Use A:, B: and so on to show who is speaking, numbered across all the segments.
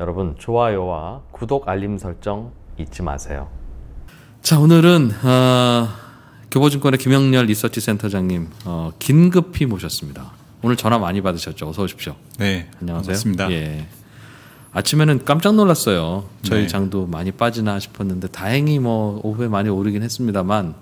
A: 여러분 좋아요와 구독 알림 설정 잊지 마세요. 자 오늘은 어, 교보증권의 김영렬 리서치 센터장님 어, 긴급히 모셨습니다. 오늘 전화 많이 받으셨죠? 어서 오십시오.
B: 네, 안녕하세요. 반갑습니다.
A: 예. 아침에는 깜짝 놀랐어요. 저희 네. 장도 많이 빠지나 싶었는데 다행히 뭐 오후에 많이 오르긴 했습니다만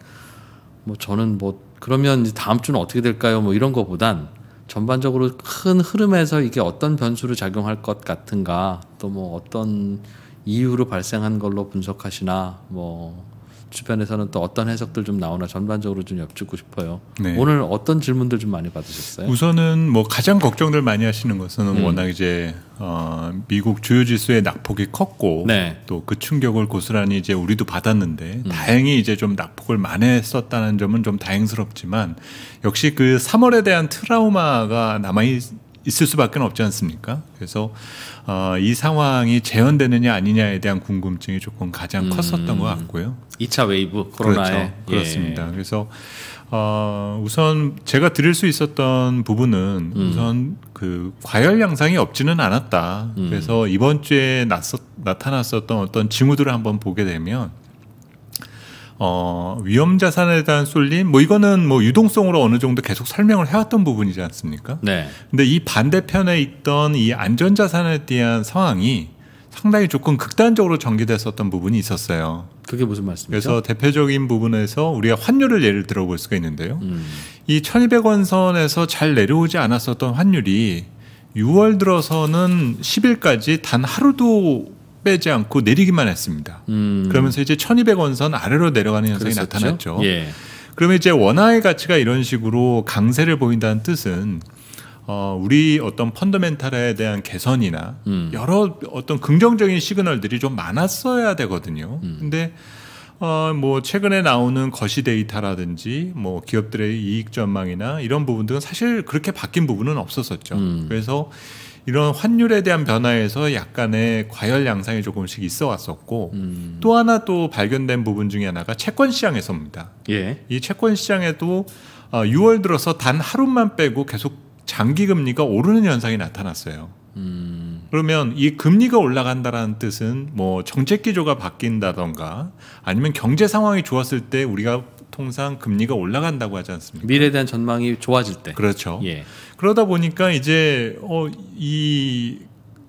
A: 뭐 저는 뭐 그러면 다음 주는 어떻게 될까요? 뭐 이런 거보단 전반적으로 큰 흐름에서 이게 어떤 변수로 작용할 것 같은가 또 뭐 어떤 이유로 발생한 걸로 분석하시나 뭐 주변에서는 또 어떤 해석들 좀 나오나 전반적으로 좀 엿듣고 싶어요. 네. 오늘 어떤 질문들 좀 많이 받으셨어요?
B: 우선은 뭐 가장 걱정들 많이 하시는 것은 음. 워낙 이제 어, 미국 주요 지수의 낙폭이 컸고 네. 또그 충격을 고스란히 이제 우리도 받았는데 음. 다행히 이제 좀 낙폭을 만회했었다는 점은 좀 다행스럽지만 역시 그 3월에 대한 트라우마가 남아 있. 있을 수밖에 없지 않습니까? 그래서 어, 이 상황이 재현되느냐 아니냐에 대한 궁금증이 조금 가장 음, 컸었던 것 같고요. 2차 웨이브 코로나에 그렇죠. 그렇습니다. 예. 그래서 어, 우선 제가 드릴 수 있었던 부분은 음. 우선 그 과열 양상이 없지는 않았다. 음. 그래서 이번 주에 났었, 나타났었던 어떤 징후들을 한번 보게 되면 어, 위험 자산에 대한 쏠림, 뭐 이거는 뭐 유동성으로 어느 정도 계속 설명을 해왔던 부분이지 않습니까? 네. 근데 이 반대편에 있던 이 안전 자산에 대한 상황이 상당히 조금 극단적으로 전개됐었던 부분이 있었어요. 그게 무슨 말씀이죠? 그래서 대표적인 부분에서 우리가 환율을 예를 들어볼 수가 있는데요. 음. 이 1200원 선에서 잘 내려오지 않았었던 환율이 6월 들어서는 10일까지 단 하루도 빼지 않고 내리기만 했습니다. 음. 그러면서 이제 1200원 선 아래로 내려가는 현상이 그랬었죠? 나타났죠. 예. 그러면 이제 원화의 가치가 이런 식으로 강세를 보인다는 뜻은 어, 우리 어떤 펀더멘탈에 대한 개선이나 음. 여러 어떤 긍정적인 시그널들이 좀 많았어야 되거든요. 음. 근데 어, 뭐 최근에 나오는 거시 데이터라든지 뭐 기업들의 이익 전망이나 이런 부분들은 사실 그렇게 바뀐 부분은 없었었죠. 음. 그래서 이런 환율에 대한 변화에서 약간의 과열 양상이 조금씩 있어 왔었고 음. 또 하나 또 발견된 부분 중에 하나가 채권 시장에서입니다. 예. 이 채권 시장에도 6월 어, 들어서 단 하루만 빼고 계속 장기 금리가 오르는 현상이 나타났어요. 음. 그러면 이 금리가 올라간다라는 뜻은 뭐 정책 기조가 바뀐다던가 아니면 경제 상황이 좋았을 때 우리가 통상 금리가 올라간다고 하지 않습니까? 미래에 대한 전망이 좋아질 때. 그렇죠. 예. 그러다 보니까 이제 어, 이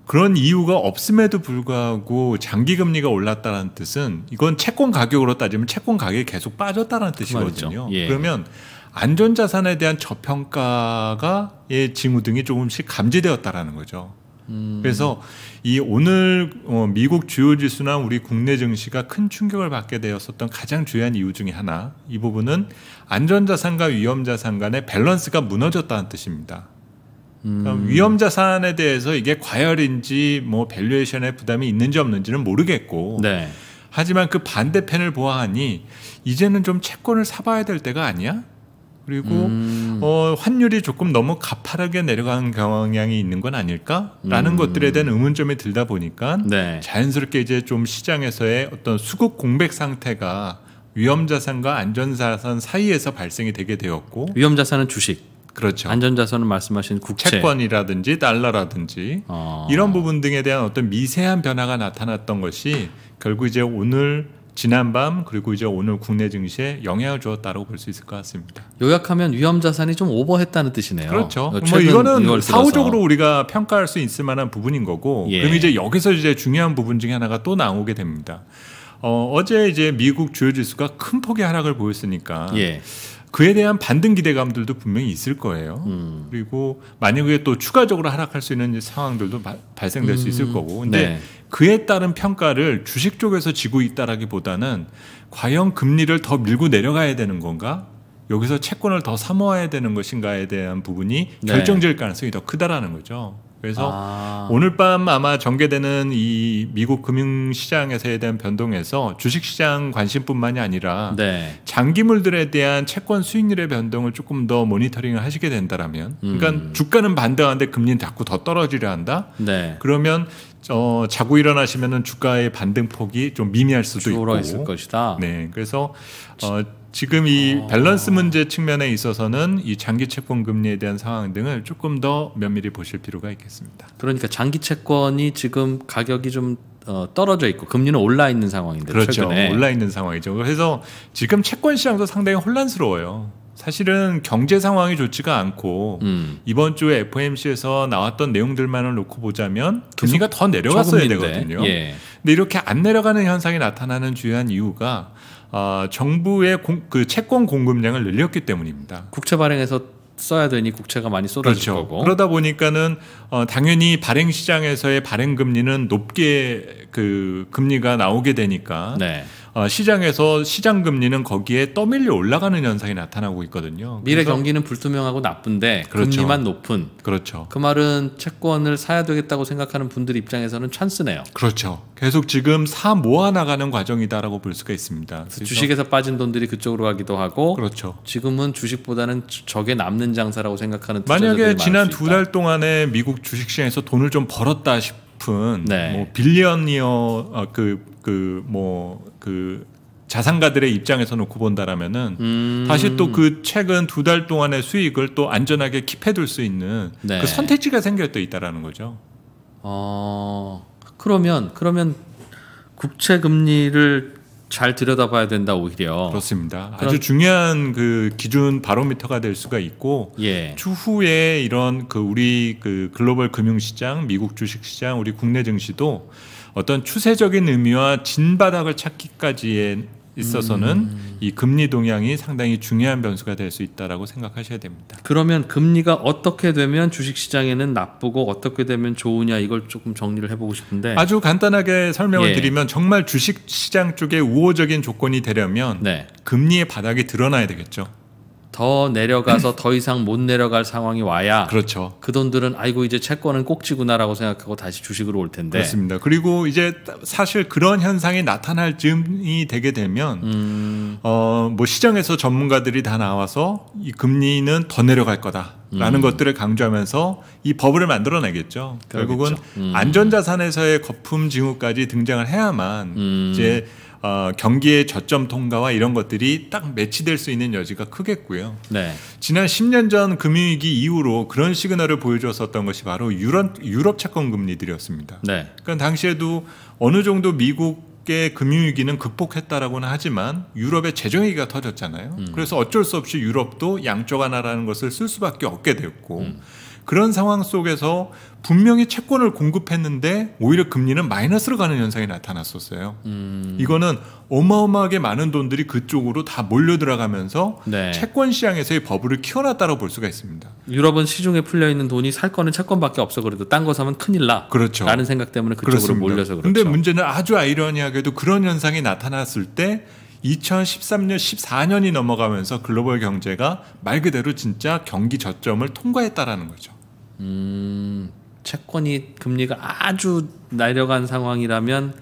B: 그런 이유가 없음에도 불구하고 장기 금리가 올랐다는 뜻은 이건 채권 가격으로 따지면 채권 가격이 계속 빠졌다는 그 뜻이거든요. 예. 그러면 안전자산에 대한 저평가가의 예, 징후등이 조금씩 감지되었다라는 거죠. 음. 그래서 이 오늘 어 미국 주요 지수나 우리 국내 증시가 큰 충격을 받게 되었었던 가장 중요한 이유 중의 하나 이 부분은 안전자산과 위험자산 간의 밸런스가 무너졌다는 뜻입니다. 음. 위험 자산에 대해서 이게 과열인지 뭐 밸류에이션에 부담이 있는지 없는지는 모르겠고 네. 하지만 그 반대편을 보아하니 이제는 좀 채권을 사봐야 될 때가 아니야? 그리고 음. 어, 환율이 조금 너무 가파르게 내려가 경향이 있는 건 아닐까라는 음. 것들에 대한 의문점이 들다 보니까 네. 자연스럽게 이제 좀 시장에서의 어떤 수급 공백 상태가 위험자산과 안전자산 사이에서 발생이 되게 되었고 위험자산은 주식 그렇죠. 안전자산은 말씀하신 국채. 채권이라든지 달러라든지 어. 이런 부분 등에 대한 어떤 미세한 변화가 나타났던 것이 결국 이제 오늘 지난밤 그리고 이제 오늘 국내 증시에 영향을 주었다고 볼 수 있을 것 같습니다. 요약하면 위험 자산이 좀 오버했다는 뜻이네요. 그렇죠. 어, 뭐 이거는 사후적으로 우리가 평가할 수 있을 만한 부분인 거고 예. 그럼 이제 여기서 이제 중요한 부분 중에 하나가 또 나오게 됩니다. 어, 어제 이제 미국 주요 지수가 큰 폭의 하락을 보였으니까 예. 그에 대한 반등 기대감들도 분명히 있을 거예요. 음. 그리고 만약에 또 추가적으로 하락할 수 있는 상황들도 바, 발생될 음. 수 있을 음. 거고. 근데 네. 그에 따른 평가를 주식 쪽에서 지고 있다라기보다는 과연 금리를 더 밀고 내려가야 되는 건가? 여기서 채권을 더 사모아야 되는 것인가에 대한 부분이 네. 결정될 가능성이 더 크다라는 거죠. 그래서 아. 오늘 밤 아마 전개되는 이 미국 금융시장에서에 대한 변동에서 주식시장 관심뿐만이 아니라 네. 장기물들에 대한 채권 수익률의 변동을 조금 더 모니터링을 하시게 된다라면 그러니까 음. 그러니까 주가는 반등하는데 금리는 자꾸 더 떨어지려 한다 네. 그러면 어, 자고 일어나시면은 주가의 반등폭이 좀 미미할 수도 있고 있을 것이다. 네, 그래서 어, 지금 이 아. 밸런스 문제 측면에 있어서는 이 장기 채권 금리에 대한 상황 등을 조금 더 면밀히 보실 필요가 있겠습니다. 그러니까 장기 채권이 지금 가격이 좀 어, 떨어져 있고 금리는 올라 있는 상황인데 그렇죠. 최근에. 올라 있는 상황이죠. 그래서 지금 채권 시장도 상당히 혼란스러워요. 사실은 경제 상황이 좋지가 않고 음. 이번 주에 FOMC에서 나왔던 내용들만을 놓고 보자면 금리가 더 내려갔어야 저금리인데. 되거든요. 예. 근데 이렇게 안 내려가는 현상이 나타나는 주요한 이유가 어, 정부의 공, 그 채권 공급량을 늘렸기 때문입니다. 국채 발행에서 써야 되니 국채가 많이 쏟아질 그렇죠. 거고 그러다 보니까는 어, 당연히 발행 시장에서의 발행 금리는 높게 그 금리가 나오게 되니까 네. 어, 시장에서 시장 금리는 거기에 떠밀려 올라가는 현상이 나타나고 있거든요. 미래 경기는 불투명하고 나쁜데 그렇죠. 금리만 높은. 그렇죠. 그 말은
A: 채권을 사야 되겠다고 생각하는
B: 분들 입장에서는 찬스네요. 그렇죠. 계속 지금 사 모아 나가는 과정이다라고 볼 수가 있습니다. 주식에서
A: 빠진 돈들이 그쪽으로 가기도 하고 그렇죠. 지금은 주식보다는 적에 남는 장사라고 생각하는
B: 만약에 지난 두 달 동안에 미국 주식시장에서 돈을 좀 벌었다 싶 높은 네. 뭐 빌리언이어 아, 그그 뭐 그 자산가들의 입장에서 놓고 본다라면은 음. 다시 또 그 최근 두 달 동안의 수익을 또 안전하게 킵해둘 수 있는 네. 그 선택지가 생겨져 있다라는 거죠. 어
A: 그러면 그러면 국채 금리를 잘 들여다봐야 된다 오히려
B: 그렇습니다. 아주 중요한 그 기준 바로미터가 될 수가 있고 예. 추후에 이런 그 우리 그 글로벌 금융시장, 미국 주식시장, 우리 국내 증시도 어떤 추세적인 의미와 진바닥을 찾기까지에 있어서는 음. 이 금리 동향이 상당히 중요한 변수가 될 수 있다라고 생각하셔야 됩니다.
A: 그러면 금리가 어떻게 되면 주식 시장에는 나쁘고 어떻게 되면 좋으냐 이걸 조금 정리를 해보고 싶은데 아주
B: 간단하게 설명을 예. 드리면 정말 주식 시장 쪽에 우호적인 조건이 되려면 네. 금리의 바닥이 드러나야 되겠죠.
A: 더 내려가서 더 이상 못 내려갈 상황이 와야 그렇죠. 그 돈들은 아이고 이제 채권은 꼭지구나라고 생각하고 다시 주식으로 올 텐데 그렇습니다.
B: 그리고 이제 사실 그런 현상이 나타날 즈음이 되게 되면 음. 어뭐 시장에서 전문가들이 다 나와서 이 금리는 더 내려갈 거다라는 음. 것들을 강조하면서 이 버블을 만들어내겠죠. 그러겠죠. 결국은 음. 안전자산에서의 거품 징후까지 등장을 해야만 음. 이제 어, 경기의 저점 통과와 이런 것들이 딱 매치될 수 있는 여지가 크겠고요. 네. 지난 10년 전 금융위기 이후로 그런 시그널을 보여줬었던 것이 바로 유럽, 유럽 채권 금리들이었습니다. 네. 그러니까 당시에도 어느 정도 미국 의 금융위기는 극복했다라고는 하지만 유럽의 재정위기가 터졌잖아요. 음. 그래서 어쩔 수 없이 유럽도 양쪽하나라는 것을 쓸 수밖에 없게 됐고 음. 그런 상황 속에서 분명히 채권을 공급했는데 오히려 금리는 마이너스로 가는 현상이 나타났었어요. 음. 이거는 어마어마하게 많은 돈들이 그쪽으로 다 몰려 들어가면서 네. 채권 시장에서의 버블을 키워놨다고 볼 수가 있습니다. 유럽은 시중에 풀려 있는 돈이 살 거는 채권밖에 없어 그래도 딴 거 사면 큰일 나. 그렇죠. 라는 생각 때문에 그쪽으로 그렇습니다. 몰려서 그렇죠. 근데 문제는 아주 아이러니하게도 그런 현상이 나타났을 때 2013년, 14년이 넘어가면서 글로벌 경제가 말 그대로 진짜 경기 저점을 통과했다라는 거죠. 음, 채권이 금리가 아주 내려간
A: 상황이라면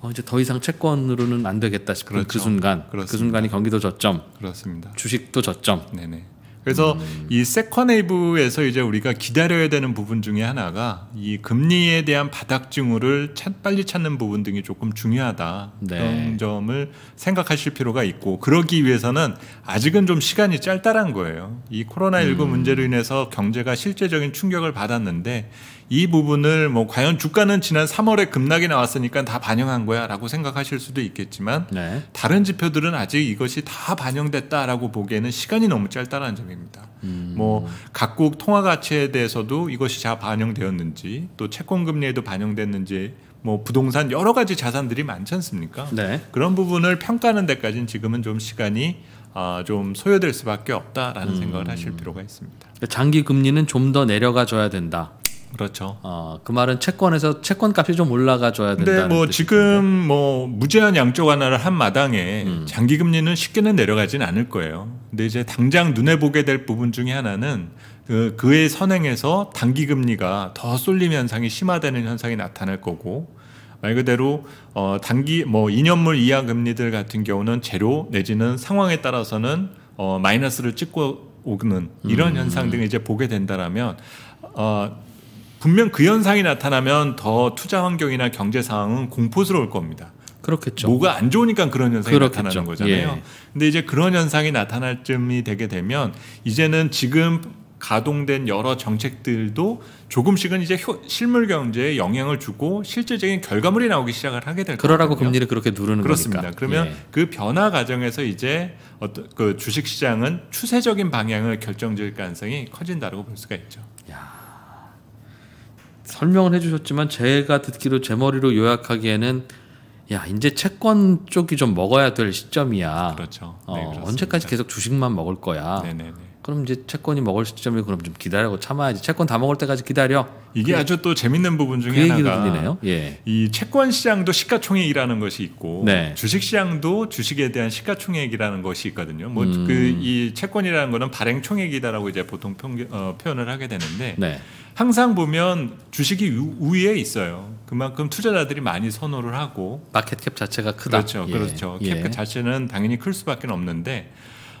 A: 어, 이제 더 이상 채권으로는 안 되겠다 싶은 그 그렇죠. 그 순간, 그렇습니다. 그
B: 순간이 경기도 저점, 그렇습니다. 주식도 저점, 네네. 그래서 음. 이 세컨웨이브에서 이제 우리가 기다려야 되는 부분 중에 하나가 이 금리에 대한 바닥 징후를 찾, 빨리 찾는 부분 등이 조금 중요하다 네. 그런 점을 생각하실 필요가 있고 그러기 위해서는 아직은 좀 시간이 짧다란 거예요. 이 코로나 19 음. 문제로 인해서 경제가 실제적인 충격을 받았는데 이 부분을 뭐 과연 주가는 지난 3월에 급락이 나왔으니까 다 반영한 거야라고 생각하실 수도 있겠지만 네. 다른 지표들은 아직 이것이 다 반영됐다라고 보기에는 시간이 너무 짧다는 점입니다. 음. 뭐 각국 통화 가치에 대해서도 이것이 다 반영되었는지 또 채권 금리에도 반영됐는지 뭐 부동산 여러 가지 자산들이 많지 않습니까? 네. 그런 부분을 평가하는 데까지는 지금은 좀 시간이 아, 좀 소요될 수밖에 없다라는 음. 생각을 하실 필요가 있습니다. 장기
A: 금리는 좀 더 내려가 줘야 된다. 그렇죠. 어, 그 말은 채권에서 채권 값이 좀
B: 올라가 줘야 된다는 뭐 지금 뭐 무제한 양적 완화를 한 마당에 음. 장기 금리는 쉽게는 내려가진 않을 거예요. 근데 이제 당장 눈에 보게 될 부분 중에 하나는 그, 그의 선행에서 단기 금리가 더 쏠림 현상이 심화되는 현상이 나타날 거고 말 그대로 어, 단기 뭐 2년물 이하 금리들 같은 경우는 제로 내지는 상황에 따라서는 어, 마이너스를 찍고 오는 이런 음. 현상 등을 이제 보게 된다라면 어, 분명 그 현상이 나타나면 더 투자 환경이나 경제 상황은 공포스러울 겁니다.
A: 그렇겠죠. 뭐가 안
B: 좋으니까 그런 현상이 그렇겠죠. 나타나는 거잖아요. 예. 근데 이제 그런 현상이 나타날 쯤이 되게 되면 이제는 지금 가동된 여러 정책들도 조금씩은 이제 효, 실물 경제에 영향을 주고 실제적인 결과물이 나오기 시작을 하게 될 거예요. 그러라고 거거든요. 금리를 그렇게 누르는 그렇습니다. 거니까. 그러면 예. 그 변화 과정에서 이제 어떤 그 주식 시장은 추세적인 방향을 결정질 가능성이 커진다라고 볼 수가 있죠. 야. 설명을 해주셨지만 제가 듣기로 제
A: 머리로 요약하기에는 야 이제 채권 쪽이 좀 먹어야 될 시점이야.
B: 그렇죠. 네, 어,
A: 언제까지 계속 주식만 먹을 거야. 네네네. 네, 네. 그럼 이제 채권이 먹을 시점이 그럼 좀
B: 기다리고 참아야지. 채권 다 먹을 때까지 기다려. 이게 그 아주 또 재밌는 부분 중에 그 하나가 들리네요. 예. 이 채권 시장도 시가총액이라는 것이 있고 네. 주식 시장도 주식에 대한 시가총액이라는 것이 있거든요. 뭐 그이 음. 그 채권이라는 거는 발행 총액이다라고 이제 보통 평, 어, 표현을 하게 되는데 네. 항상 보면 주식이 우, 위에 있어요. 그만큼 투자자들이 많이 선호를 하고 마켓캡 자체가 크다. 그렇죠. 예. 그렇죠. 캡 예. 자체는 당연히 클 수밖에 없는데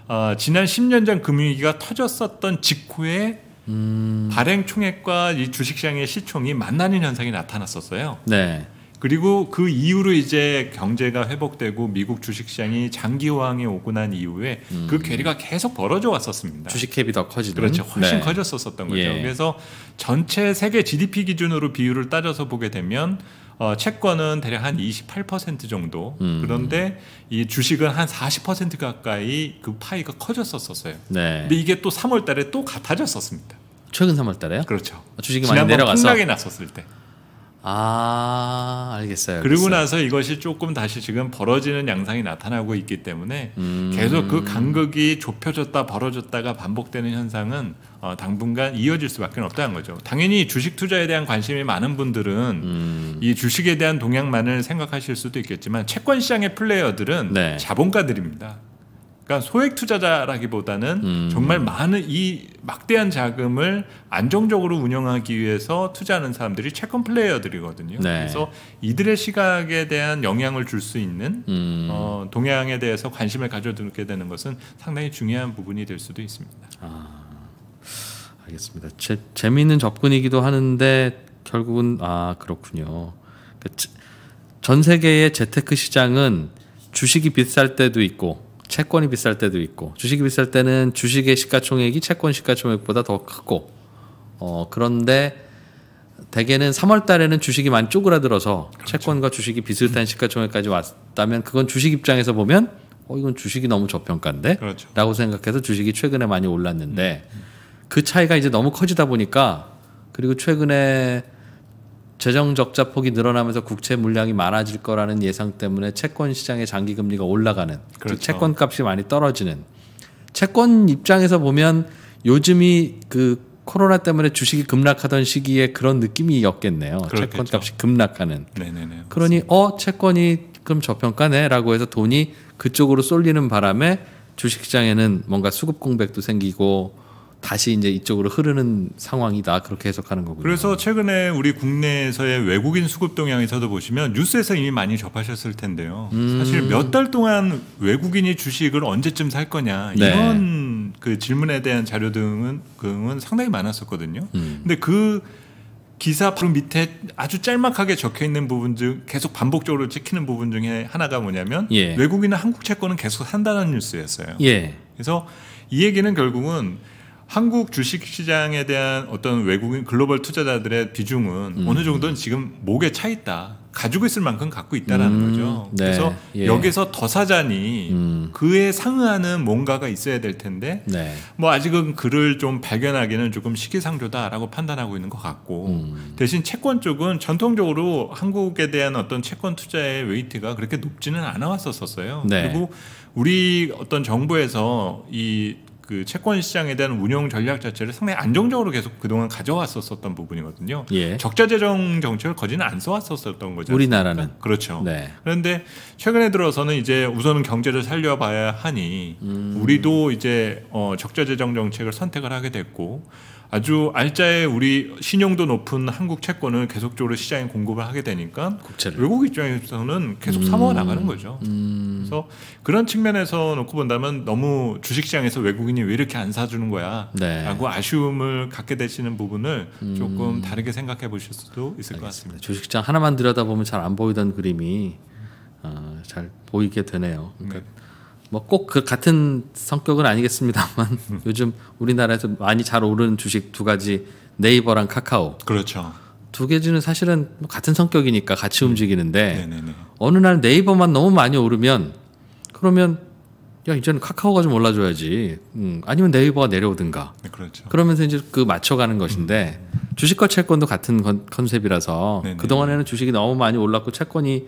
B: 어, 지난 10년 전 금융위기가 터졌었던 직후에
A: 음.
B: 발행 총액과 이 주식시장의 시총이 만나는 현상이 나타났었어요. 네. 그리고 그 이후로 이제 경제가 회복되고 미국 주식시장이 장기호황이 오고 난 이후에 그 음. 그 괴리가 계속 벌어져 왔었습니다. 주식캡이 더 커지는. 그렇죠. 훨씬 네. 커졌었던 거죠. 예. 그래서 전체 세계 GDP 기준으로 비율을 따져서 보게 되면 어, 채권은 대략 한 28% 정도. 음. 그런데 이 주식은 한 40% 가까이 그 파이가 커졌었어요. 네. 근데 이게 또 3월 달에 또 같아졌었습니다.
A: 최근 3월 달에요? 그렇죠. 주식이 많이 내려가서 폭락이
B: 났었을 때. 아, 알겠어요. 그리고 알겠어요. 나서 이것이 조금 다시 지금 벌어지는 양상이 나타나고 있기 때문에 음... 계속 그 간극이 좁혀졌다 벌어졌다가 반복되는 현상은 어, 당분간 이어질 수밖에 없다는 거죠. 당연히 주식 투자에 대한 관심이 많은 분들은 음. 이 주식에 대한 동향만을 생각하실 수도 있겠지만 채권 시장의 플레이어들은 네. 자본가들입니다. 그러니까 소액 투자자라기보다는 음. 정말 많은 이 막대한 자금을 안정적으로 운영하기 위해서 투자하는 사람들이 채권 플레이어들이거든요. 네. 그래서 이들의 시각에 대한 영향을 줄 수 있는 음. 어, 동향에 대해서 관심을 가져두게 되는 것은 상당히 중요한 부분이 될 수도 있습니다. 아. 알겠습니다.
A: 재, 재미있는 접근이기도 하는데 결국은 아 그렇군요. 그러니까 전 세계의 재테크 시장은 주식이 비쌀 때도 있고 채권이 비쌀 때도 있고 주식이 비쌀 때는 주식의 시가총액이 채권 시가총액보다 더 크고 어 그런데 대개는 3월 달에는 주식이 많이 쪼그라들어서 그렇죠. 채권과 주식이 비슷한 시가총액까지 왔다면 그건 주식 입장에서 보면 어 이건 주식이 너무 저평가인데 그렇죠. 라고 생각해서 주식이 최근에 많이 올랐는데 음. 음. 그 차이가 이제 너무 커지다 보니까 그리고 최근에 재정 적자 폭이 늘어나면서 국채 물량이 많아질 거라는 예상 때문에 채권 시장의 장기 금리가 올라가는 그렇죠. 채권 값이 많이 떨어지는 채권 입장에서 보면 요즘이 그 코로나 때문에 주식이 급락하던 시기에 그런 느낌이었겠네요. 그렇겠죠. 채권 값이 급락하는. 네네네. 그러니 맞습니다. 어 채권이 그럼 저평가네라고 해서 돈이 그쪽으로 쏠리는 바람에 주식시장에는 뭔가 수급 공백도 생기고 다시 이제 이쪽으로 흐르는 상황이다 그렇게 해석하는 거고요
B: 그래서 최근에 우리 국내에서의 외국인 수급 동향에서도 보시면 뉴스에서 이미 많이 접하셨을 텐데요. 음. 사실 몇 달 동안 외국인이 주식을 언제쯤 살 거냐 네. 이런 그 질문에 대한 자료 등은 그은 상당히 많았었거든요. 음. 근데 그 기사 바로 밑에 아주 짤막하게 적혀 있는 부분 중 계속 반복적으로 찍히는 부분 중에 하나가 뭐냐면 예. 외국인은 한국 채권은 계속 산다는 뉴스였어요. 예. 그래서 이 얘기는 결국은 한국 주식 시장에 대한 어떤 외국인 글로벌 투자자들의 비중은 음. 어느 정도는 지금 목에 차 있다. 가지고 있을 만큼 갖고 있다라는 음. 거죠. 네. 그래서 예. 여기서 더 사자니 음. 그에 상응하는 뭔가가 있어야 될 텐데 네. 뭐 아직은 그를 좀 발견하기는 조금 시기상조다라고 판단하고 있는 것 같고 음. 대신 채권 쪽은 전통적으로 한국에 대한 어떤 채권 투자의 웨이트가 그렇게 높지는 않아 왔었었어요. 네. 그리고 우리 어떤 정부에서 이그 채권 시장에 대한 운영 전략 자체를 상당히 안정적으로 계속 그동안 가져왔었던 부분이거든요. 예. 적자 재정 정책을 거진 안 써왔었던 거죠. 우리나라는 그렇죠. 네. 그런데 최근에 들어서는 이제 우선은 경제를 살려봐야 하니 음. 우리도 이제 어 적자 재정 정책을 선택을 하게 됐고 아주 알짜에 우리 신용도 높은 한국 채권을 계속적으로 시장에 공급을 하게 되니까 국채를. 외국 입장에서는 계속 사모아 음. 나가는 거죠. 음. 그래서 그런 측면에서 놓고 본다면 너무 주식시장에서 외국인이 왜 이렇게 안 사주는 거야 네. 라고 아쉬움을 갖게 되시는 부분을 음. 조금 다르게 생각해 보실 수도 있을 알겠습니다. 것 같습니다.
A: 주식시장 하나만 들여다보면 잘 안 보이던 그림이 어, 잘 보이게 되네요. 그러니까 네. 뭐꼭그 같은 성격은 아니겠습니다만 음. 요즘 우리나라에서 많이 잘 오르는 주식 두 가지 네이버랑 카카오. 그렇죠. 두 개지는 사실은 뭐 같은 성격이니까 같이 네. 움직이는데 네네네. 어느 날 네이버만 너무 많이 오르면 그러면 야 이제는 카카오가 좀 올라줘야지. 음, 아니면 네이버가 내려오든가. 네, 그렇죠. 그러면서 이제 그 맞춰가는 것인데 음. 주식과 채권도 같은 컨셉이라서 그 동안에는 주식이 너무 많이 올랐고 채권이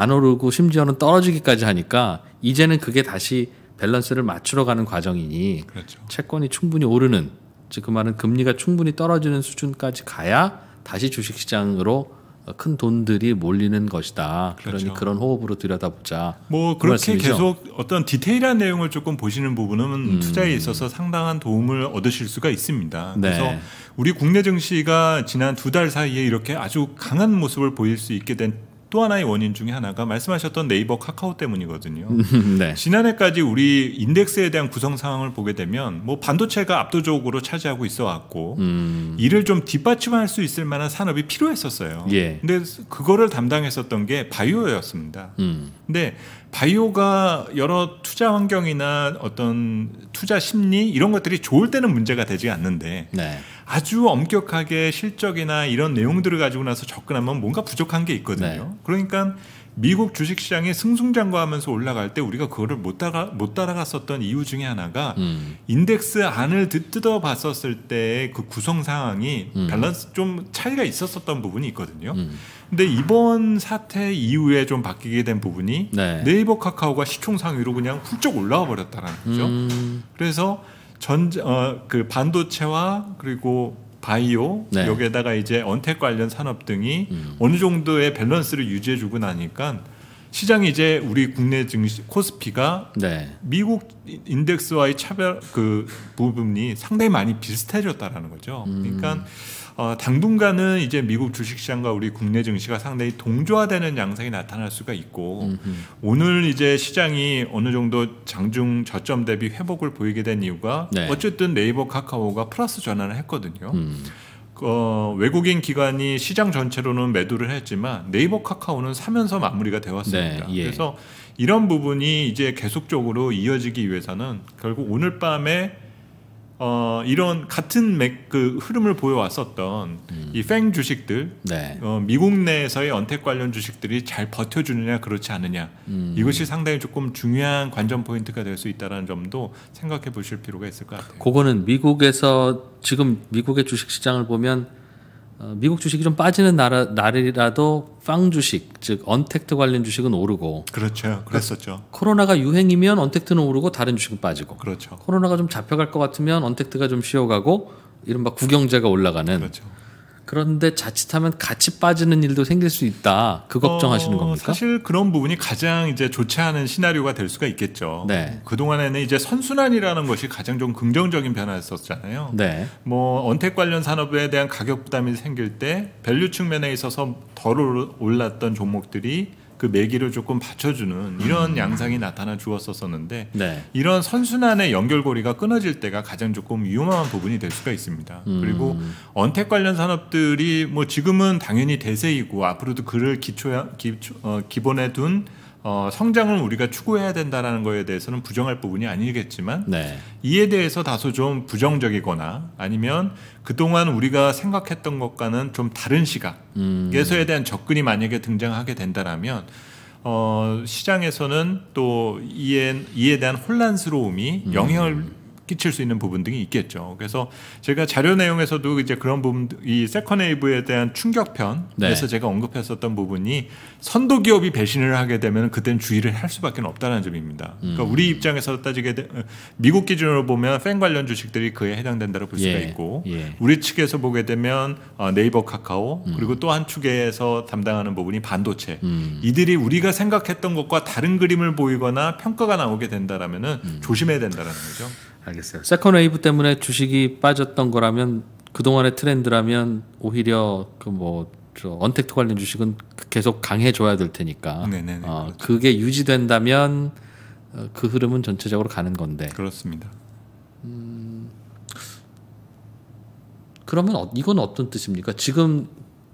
A: 안 오르고 심지어는 떨어지기까지 하니까 이제는 그게 다시 밸런스를 맞추러 가는 과정이니 그렇죠. 채권이 충분히 오르는 즉그 말은 금리가 충분히 떨어지는 수준까지 가야 다시 주식시장으로 큰 돈들이 몰리는 것이다. 그렇죠. 그러니 그런 호흡으로 들여다보자. 뭐 그 그렇게 그 계속
B: 어떤 디테일한 내용을 조금 보시는 부분은 음. 투자에 있어서 상당한 도움을 얻으실 수가 있습니다. 네. 그래서 우리 국내 증시가 지난 두 달 사이에 이렇게 아주 강한 모습을 보일 수 있게 된또 하나의 원인 중에 하나가 말씀하셨던 네이버 카카오 때문이거든요. 네. 지난해까지 우리 인덱스에 대한 구성 상황을 보게 되면 뭐 반도체가 압도적으로 차지하고 있어 왔고 음. 이를 좀 뒷받침할 수 있을 만한 산업이 필요했었어요. 예. 근데 그거를 담당했었던 게 바이오였습니다. 음. 근데 바이오가 여러 투자 환경이나 어떤 투자 심리 이런 것들이 좋을 때는 문제가 되지 않는데 네. 아주 엄격하게 실적이나 이런 내용들을 가지고 나서 접근하면 뭔가 부족한 게 있거든요. 네. 그러니까 미국 주식시장이 승승장구하면서 올라갈 때 우리가 그거를 못 따라 못 따라갔었던 이유 중에 하나가 음. 인덱스 안을 뜯어 봤었을 때의 그 구성 상황이 음. 밸런스 좀 차이가 있었었던 부분이 있거든요. 음. 근데 이번 사태 이후에 좀 바뀌게 된 부분이 네. 이버 카카오가 시총 상위로 그냥 훌쩍 올라와 버렸다라는 거죠. 음. 그래서 전그 어 그 반도체와 그리고 바이오 네. 여기에다가 이제 언택 관련 산업 등이 음. 어느 정도의 밸런스를 유지해주고 나니까 시장이 이제 우리 국내 증시 코스피가 네. 미국 인덱스와의 차별 그 부분이 상당히 많이 비슷해졌다라는 거죠. 음. 그러니까 어, 당분간은 이제 미국 주식시장과 우리 국내 증시가 상당히 동조화되는 양상이 나타날 수가 있고 음흠. 오늘 이제 시장이 어느 정도 장중 저점 대비 회복을 보이게 된 이유가 네. 어쨌든 네이버 카카오가 플러스 전환을 했거든요. 음. 어, 외국인 기관이 시장 전체로는 매도를 했지만 네이버 카카오는 사면서 마무리가 되었습니다. 네, 예. 그래서 이런 부분이 이제 계속적으로 이어지기 위해서는 결국 오늘 밤에 어, 이런 같은 맥, 그 흐름을 보여왔었던 음. 이팽 주식들, 네. 어, 미국 내에서의 언택 관련 주식들이 잘 버텨주느냐 그렇지 않느냐 음. 이것이 상당히 조금 중요한 관전 포인트가 될 수 있다는 점도 생각해 보실 필요가 있을 것 같아요. 그거는 미국에서 지금 미국의
A: 주식 시장을 보면 어, 미국 주식이 좀 빠지는 나라, 날이라도 빵 주식, 즉 언택트 관련 주식은 오르고 그렇죠. 그러니까 그랬었죠. 코로나가 유행이면 언택트는 오르고 다른 주식은 빠지고 그렇죠. 코로나가 좀 잡혀갈 것 같으면 언택트가 좀 쉬어가고 이른바 구경제가
B: 올라가는 그렇죠. 그런데 자칫하면 같이 빠지는 일도 생길 수 있다. 그 걱정하시는 어, 겁니까? 사실 그런 부분이 가장 이제 좋지 않은 시나리오가 될 수가 있겠죠. 네. 그동안에는 이제 선순환이라는 것이 가장 좀 긍정적인 변화였었잖아요. 네. 뭐 언택 관련 산업에 대한 가격 부담이 생길 때 밸류 측면에 있어서 덜 올랐던 종목들이 그 매기를 조금 받쳐주는 이런 음. 양상이 나타나 주었었었는데 네. 이런 선순환의 연결고리가 끊어질 때가 가장 조금 위험한 부분이 될 수가 있습니다. 음. 그리고 언택 관련 산업들이 뭐 지금은 당연히 대세이고 앞으로도 그를 기초야 기초, 어, 기본에 둔 어, 성장을 우리가 추구해야 된다라는 거에 대해서는 부정할 부분이 아니겠지만 네. 이에 대해서 다소 좀 부정적이거나 아니면 그동안 우리가 생각했던 것과는 좀 다른 시각에서에
A: 음.
B: 대한 접근이 만약에 등장하게 된다라면 어, 시장에서는 또 이에, 이에 대한 혼란스러움이 음. 영향을 끼칠 수 있는 부분 등이 있겠죠. 그래서 제가 자료 내용에서도 이제 그런 부분 이 세컨웨이브에 대한 충격편에서 네. 제가 언급했었던 부분이 선도 기업이 배신을 하게 되면 그땐 주의를 할 수밖에 없다는 점입니다. 그러니까 음. 그러니까 우리 입장에서 따지게 되, 어, 미국 기준으로 보면 팬 관련 주식들이 그에 해당된다고 볼 수가 예. 있고 예. 우리 측에서 보게 되면 어, 네이버 카카오 음. 그리고 또 한 축에서 담당하는 부분이 반도체 음. 이들이 우리가 생각했던 것과 다른 그림을 보이거나 평가가 나오게 된다라면은 음. 조심해야 된다라는 거죠. 알겠어요.
A: 세컨 웨이브 때문에 주식이 빠졌던 거라면 그동안의 트렌드라면 오히려 그 뭐 저 언택트 관련 주식은 계속 강해져야될 테니까 네네네, 어, 그렇죠. 그게 유지된다면 어, 그 흐름은 전체적으로 가는 건데 그렇습니다. 음, 그러면 어, 이건 어떤 뜻입니까? 지금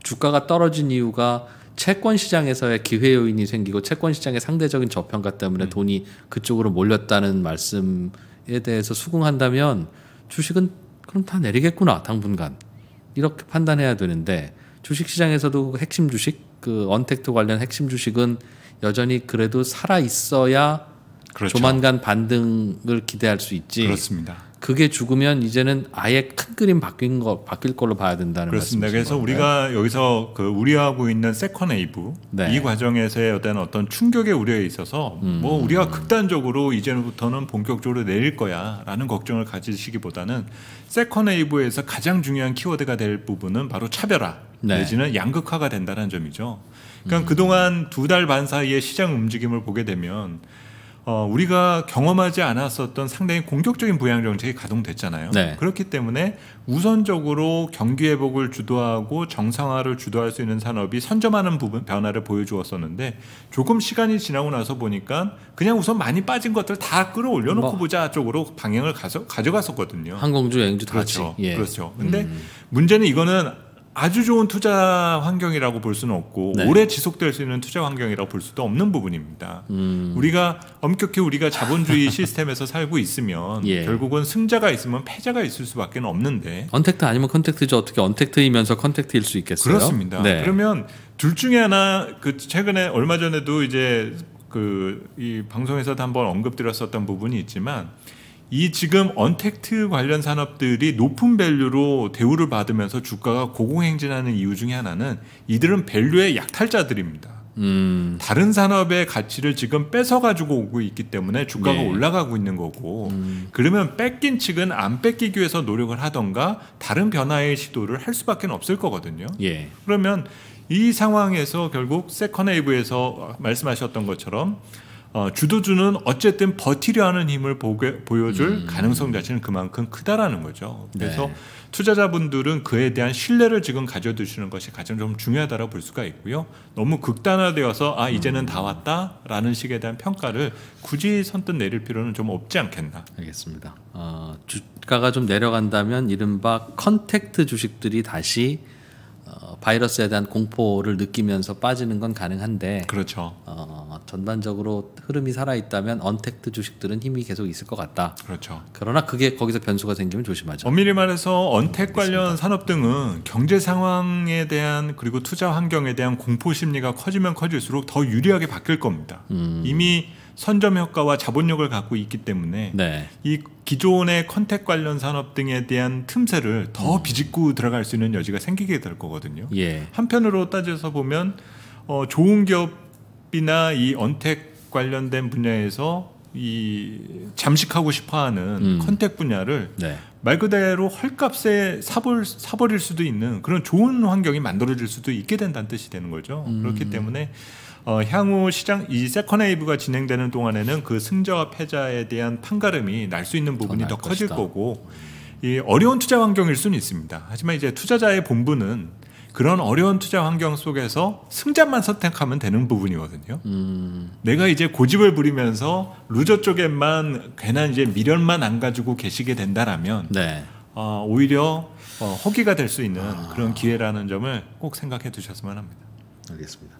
A: 주가가 떨어진 이유가 채권 시장에서의 기회 요인이 생기고 채권 시장의 상대적인 저평가 때문에 음. 돈이 그쪽으로 몰렸다는 말씀. 주식에 대해서 수긍한다면 주식은 그럼 다 내리겠구나 당분간 이렇게 판단해야 되는데 주식 시장에서도 그 핵심 주식 그 언택트 관련 핵심 주식은 여전히 그래도 살아 있어야 그렇죠. 조만간 반등을 기대할 수 있지. 그렇습니다. 그게 죽으면 이제는 아예 큰 그림 바뀐 거
B: 바뀔 걸로 봐야 된다는 그렇습니다. 그래서 우리가 여기서 그 우려하고 있는 세컨 웨이브 네. 이 과정에서의 어떤 어떤 충격의 우려에 있어서 음. 뭐 우리가 극단적으로 이제부터는 본격적으로 내릴 거야라는 걱정을 가지시기보다는 세컨 웨이브에서 가장 중요한 키워드가 될 부분은 바로 차별화 네. 내지는 양극화가 된다는 점이죠. 그러니까 음. 그동안 두 달 반 사이의 시장 움직임을 보게 되면 어, 우리가 경험하지 않았었던 상당히 공격적인 부양 정책이 가동됐잖아요. 네. 그렇기 때문에 우선적으로 경기 회복을 주도하고 정상화를 주도할 수 있는 산업이 선점하는 부분 변화를 보여주었었는데 조금 시간이 지나고 나서 보니까 그냥 우선 많이 빠진 것들 다 끌어올려 놓고 뭐. 보자 쪽으로 방향을 가서 가져갔었거든요. 항공주, 여행주 그렇죠. 예. 그렇죠. 근데 음. 문제는 이거는 아주 좋은 투자 환경이라고 볼 수는 없고 네. 오래 지속될 수 있는 투자 환경이라고 볼 수도 없는 부분입니다. 음. 우리가 엄격히 우리가 자본주의 시스템에서 살고 있으면 예. 결국은 승자가 있으면 패자가 있을 수밖에 없는데
A: 언택트 아니면 컨택트죠. 어떻게 언택트이면서 컨택트일 수 있겠어요? 그렇습니다. 네.
B: 그러면 둘 중에 하나 그 최근에 얼마 전에도 이제 그 이 방송에서도 한번 언급드렸었던 부분이 있지만 이 지금 언택트 관련 산업들이 높은 밸류로 대우를 받으면서 주가가 고공행진하는 이유 중에 하나는 이들은 밸류의 약탈자들입니다. 음. 다른 산업의 가치를 지금 뺏어가지고 오고 있기 때문에 주가가 네. 올라가고 있는 거고, 음. 그러면 뺏긴 측은 안 뺏기기 위해서 노력을 하던가 다른 변화의 시도를 할 수밖에 없을 거거든요. 예. 그러면 이 상황에서 결국 세컨웨이브에서 말씀하셨던 것처럼 어, 주도주는 어쨌든 버티려 하는 힘을 보게, 보여줄 음. 가능성 자체는 그만큼 크다라는 거죠. 그래서 네. 투자자분들은 그에 대한 신뢰를 지금 가져두시는 것이 가장 좀 중요하다고 볼 수가 있고요. 너무 극단화되어서 아 이제는 음. 다 왔다라는 식에 대한 평가를 굳이 선뜻 내릴 필요는 좀 없지 않겠나. 알겠습니다. 어, 주가가 좀 내려간다면 이른바 컨택트
A: 주식들이 다시 바이러스에 대한 공포를 느끼면서 빠지는 건 가능한데 그렇죠. 어, 전반적으로 흐름이 살아 있다면 언택트 주식들은 힘이 계속 있을 것 같다. 그렇죠. 그러나 그게 거기서 변수가 생기면 조심하죠.
B: 엄밀히 말해서 언택 음, 관련 산업 등은 경제 상황에 대한 그리고 투자 환경에 대한 공포 심리가 커지면 커질수록 더 유리하게 바뀔 겁니다. 음. 이미 선점 효과와 자본력을 갖고 있기 때문에 네. 이 기존의 컨택 관련 산업 등에 대한 틈새를 더 음. 비집고 들어갈 수 있는 여지가 생기게 될 거거든요. 예. 한편으로 따져서 보면 어, 좋은 기업이나 이 언택 관련된 분야에서 이 잠식하고 싶어하는 음. 컨택 분야를 네. 말 그대로 헐값에 사볼, 사버릴 수도 있는 그런 좋은 환경이 만들어질 수도 있게 된다는 뜻이 되는 거죠. 음. 그렇기 때문에 어, 향후 시장 이 세컨웨이브가 진행되는 동안에는 그 승자와 패자에 대한 판가름이 날 수 있는 부분이 더, 더 커질 거고 이 어려운 투자 환경일 수는 있습니다. 하지만 이제 투자자의 본분은 그런 어려운 투자 환경 속에서 승자만 선택하면 되는 부분이거든요. 음. 내가 이제 고집을 부리면서 루저 쪽에만 괜한 이제 미련만 안 가지고 계시게 된다라면 네. 어, 오히려 어, 허기가 될 수 있는 아. 그런 기회라는 점을 꼭 생각해 두셨으면 합니다. 알겠습니다.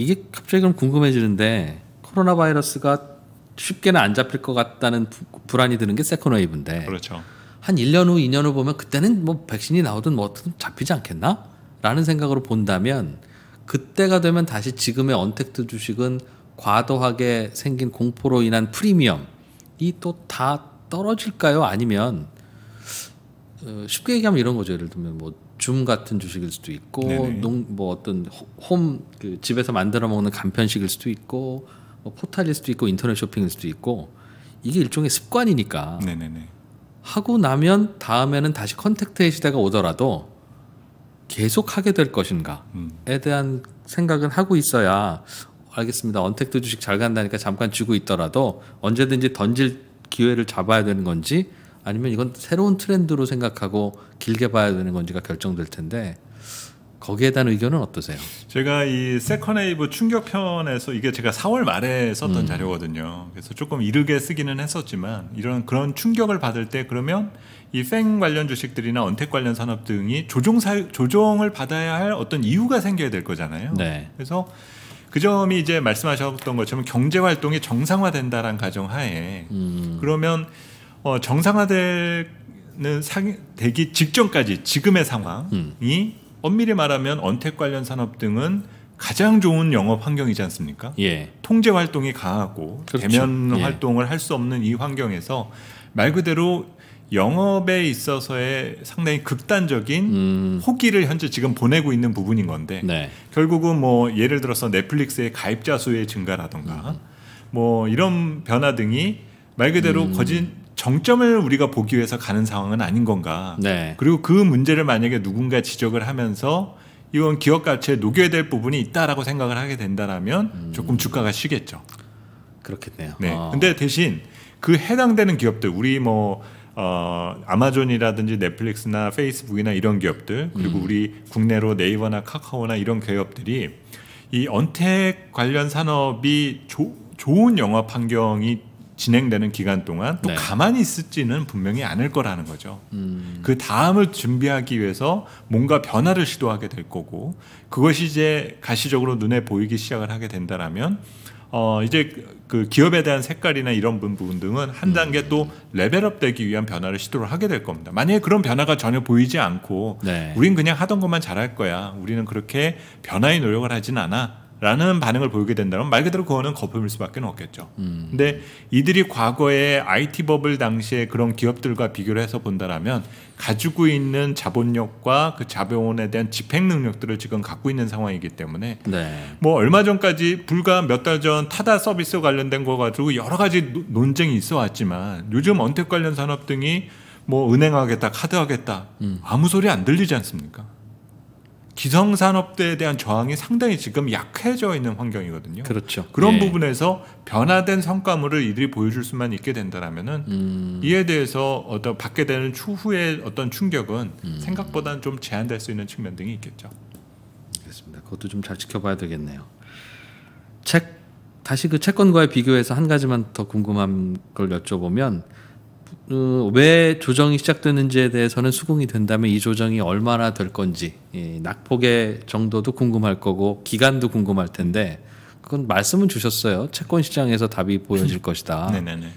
A: 이게 갑자기 그럼 궁금해지는데 코로나 바이러스가 쉽게는 안 잡힐 것 같다는 부, 불안이 드는 게 세컨 웨이브인데. 그렇죠. 한 1년 후, 2년 후 보면 그때는 뭐 백신이 나오든 뭐든 잡히지 않겠나? 라는 생각으로 본다면 그때가 되면 다시 지금의 언택트 주식은 과도하게 생긴 공포로 인한 프리미엄이 또 다 떨어질까요? 아니면 어, 쉽게 얘기하면 이런 거죠. 예를 들면 뭐줌 같은 주식일 수도 있고 농, 뭐 어떤 홈 그 집에서 만들어 먹는 간편식일 수도 있고 뭐 포탈일 수도 있고 인터넷 쇼핑일 수도 있고 이게 일종의 습관이니까 네네네. 하고 나면 다음에는 다시 컨택트의 시대가 오더라도 계속 하게 될 것인가에 음. 대한 생각은 하고 있어야 알겠습니다. 언택트 주식 잘 간다니까 잠깐 쥐고 있더라도 언제든지 던질 기회를 잡아야 되는 건지 아니면 이건 새로운 트렌드로 생각하고 길게 봐야 되는 건지가 결정될 텐데 거기에 대한 의견은 어떠세요?
B: 제가 이 세컨웨이브 충격편에서 이게 제가 4월 말에 썼던 음. 자료거든요. 그래서 조금 이르게 쓰기는 했었지만 이런 그런 충격을 받을 때 그러면 이팽 관련 주식들이나 언택 관련 산업 등이 조종 사 조종을 받아야 할 어떤 이유가 생겨야 될 거잖아요. 네. 그래서 그 점이 이제 말씀하셨던 것처럼 경제 활동이 정상화된다란 가정하에 음. 그러면 어, 정상화되는 상, 되기 직전까지 지금의 상황이 음. 엄밀히 말하면 언택 관련 산업 등은 가장 좋은 영업 환경이지 않습니까? 예. 통제 활동이 강하고 그렇죠. 대면 예. 활동을 할 수 없는 이 환경에서 말 그대로 영업에 있어서의 상당히 극단적인 음. 호기를 현재 지금 보내고 있는 부분인 건데 네. 결국은 뭐 예를 들어서 넷플릭스의 가입자 수의 증가라던가 음. 뭐 이런 변화 등이 말 그대로 음. 거진 정점을 우리가 보기 위해서 가는 상황은 아닌 건가. 네. 그리고 그 문제를 만약에 누군가 지적을 하면서 이건 기업 가치에 녹여야 될 부분이 있다라고 생각을 하게 된다라면 음. 조금 주가가 쉬겠죠. 그렇겠네요. 네. 어. 근데 대신 그 해당되는 기업들 우리 뭐 어, 아마존이라든지 넷플릭스나 페이스북이나 이런 기업들 그리고 음. 우리 국내로 네이버나 카카오나 이런 기업들이 이 언택 관련 산업이 조, 좋은 영업 환경이 진행되는 기간 동안 또 네. 가만히 있을지는 분명히 않을 거라는 거죠. 음. 그 다음을 준비하기 위해서 뭔가 변화를 시도하게 될 거고 그것이 이제 가시적으로 눈에 보이기 시작을 하게 된다라면 어 이제 그 기업에 대한 색깔이나 이런 부분 등은 한 음. 단계 음. 또 레벨업되기 위한 변화를 시도를 하게 될 겁니다. 만약에 그런 변화가 전혀 보이지 않고 네. 우린 그냥 하던 것만 잘할 거야. 우리는 그렇게 변화의 노력을 하진 않아. 라는 반응을 보이게 된다면 말 그대로 그거는 거품일 수밖에 없겠죠. 음. 근데 이들이 과거에 IT 버블 당시에 그런 기업들과 비교를 해서 본다라면 가지고 있는 자본력과 그 자본에 대한 집행 능력들을 지금 갖고 있는 상황이기 때문에 네. 뭐 얼마 전까지 불과 몇 달 전 타다 서비스 관련된 거 가지고 여러 가지 노, 논쟁이 있어 왔지만 요즘 언택 관련 산업 등이 뭐 은행하겠다 카드하겠다 음. 아무 소리 안 들리지 않습니까? 기성산업대에 대한 저항이 상당히 지금 약해져 있는 환경이거든요. 그렇죠. 그런 예. 부분에서 변화된 성과물을 이들이 보여줄 수만 있게 된다면 음. 이에 대해서 어떤 받게 되는 추후의 어떤 충격은 음. 생각보다는 좀 제한될 수 있는 측면 등이 있겠죠.
A: 알겠습니다. 그것도 좀 잘 지켜봐야 되겠네요. 책 다시 그 채권과의 비교해서 한 가지만 더 궁금한 걸 여쭤보면 어, 왜 조정이 시작되는지에 대해서는 수긍이 된다면 이 조정이 얼마나 될 건지 예, 낙폭의 정도도 궁금할 거고 기간도 궁금할 텐데 그건 말씀은 주셨어요. 채권 시장에서 답이 보여질 것이다. 네네네.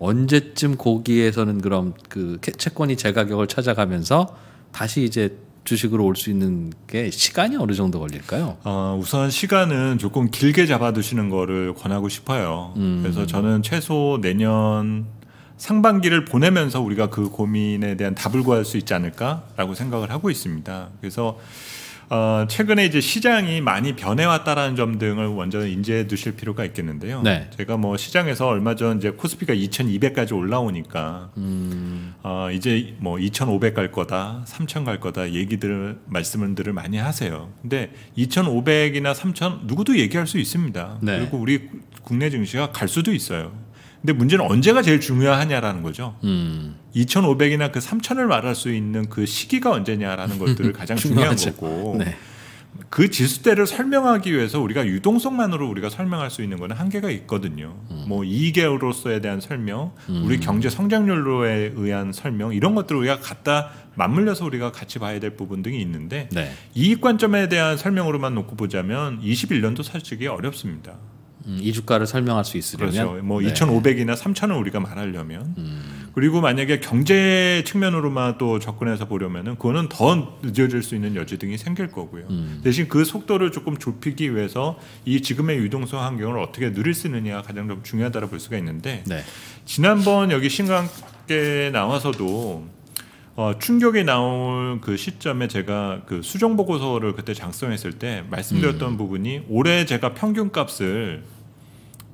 A: 언제쯤 고기에서는 그럼 그 채권이 제 가격을 찾아가면서 다시
B: 이제 주식으로 올 수 있는 게 시간이 어느 정도 걸릴까요? 어, 우선 시간은 조금 길게 잡아두시는 거를 권하고 싶어요. 음. 그래서 저는 최소 내년 상반기를 보내면서 우리가 그 고민에 대한 답을 구할 수 있지 않을까라고 생각을 하고 있습니다. 그래서 어, 최근에 이제 시장이 많이 변해왔다라는 점 등을 먼저 인지해 두실 필요가 있겠는데요. 네. 제가 뭐 시장에서 얼마 전 이제 코스피가 2,200까지 올라오니까 음. 어, 이제 뭐 2,500 갈 거다, 3,000 갈 거다 얘기들 말씀들을 많이 하세요. 근데 2,500이나 3,000 누구도 얘기할 수 있습니다. 네. 그리고 우리 국내 증시가 갈 수도 있어요. 근데 문제는 언제가 제일 중요하냐라는 거죠. 음. 2,500이나 그 3,000을 말할 수 있는 그 시기가 언제냐라는 것들을 가장 중요한 거고. 네. 그 지수대를 설명하기 위해서 우리가 유동성만으로 우리가 설명할 수 있는 거는 한계가 있거든요. 음. 뭐 이익으로서에 대한 설명, 음. 우리 경제 성장률로에 의한 설명 이런 것들을 우리가 갖다 맞물려서 우리가 같이 봐야 될 부분 등이 있는데 네. 이익 관점에 대한 설명으로만 놓고 보자면 21년도 사실히 어렵습니다. 음, 이 주가를 설명할 수 있으려면 그렇죠. 뭐 네. 2,500이나 3,000을 우리가 말하려면 음. 그리고 만약에 경제 측면으로만 또 접근해서 보려면은 그거는 더 늦어질 수 있는 여지 등이 생길 거고요. 음. 대신 그 속도를 조금 좁히기 위해서 이 지금의 유동성 환경을 어떻게 누릴 수 있느냐가 가장 좀 중요하다고 볼 수가 있는데 네. 지난번 여기 신강께 나와서도 어, 충격이 나올 그 시점에 제가 그 수정 보고서를 그때 작성했을 때 말씀드렸던 음. 부분이 올해 제가 평균 값을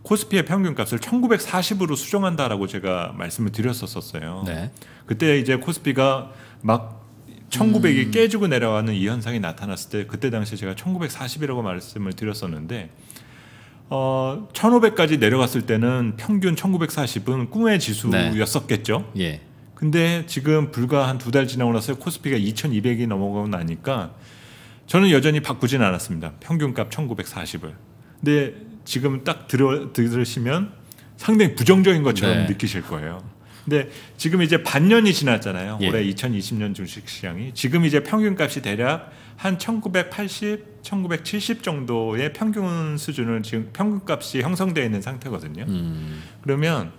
B: 코스피의 평균값을 1940으로 수정한다라고 제가 말씀을 드렸었었어요. 네. 그때 이제 코스피가 막 1900이 음. 깨지고 내려가는 이 현상이 나타났을 때 그때 당시 제가 1940이라고 말씀을 드렸었는데 어 1500까지 내려갔을 때는 평균 1940은 꿈의 지수였었겠죠. 네. 예. 근데 지금 불과 한 두 달 지나고 나서 코스피가 2200이 넘어가고 나니까 저는 여전히 바꾸진 않았습니다. 평균값 1940을. 근데 지금 딱 들어, 들으시면 상당히 부정적인 것처럼 네. 느끼실 거예요. 근데 지금 이제 반년이 지났잖아요. 예. 올해 2020년 주식 시장이 지금 이제 평균값이 대략 한 1980, 1970 정도의 평균 수준을 지금 평균값이 형성되어 있는 상태거든요. 음. 그러면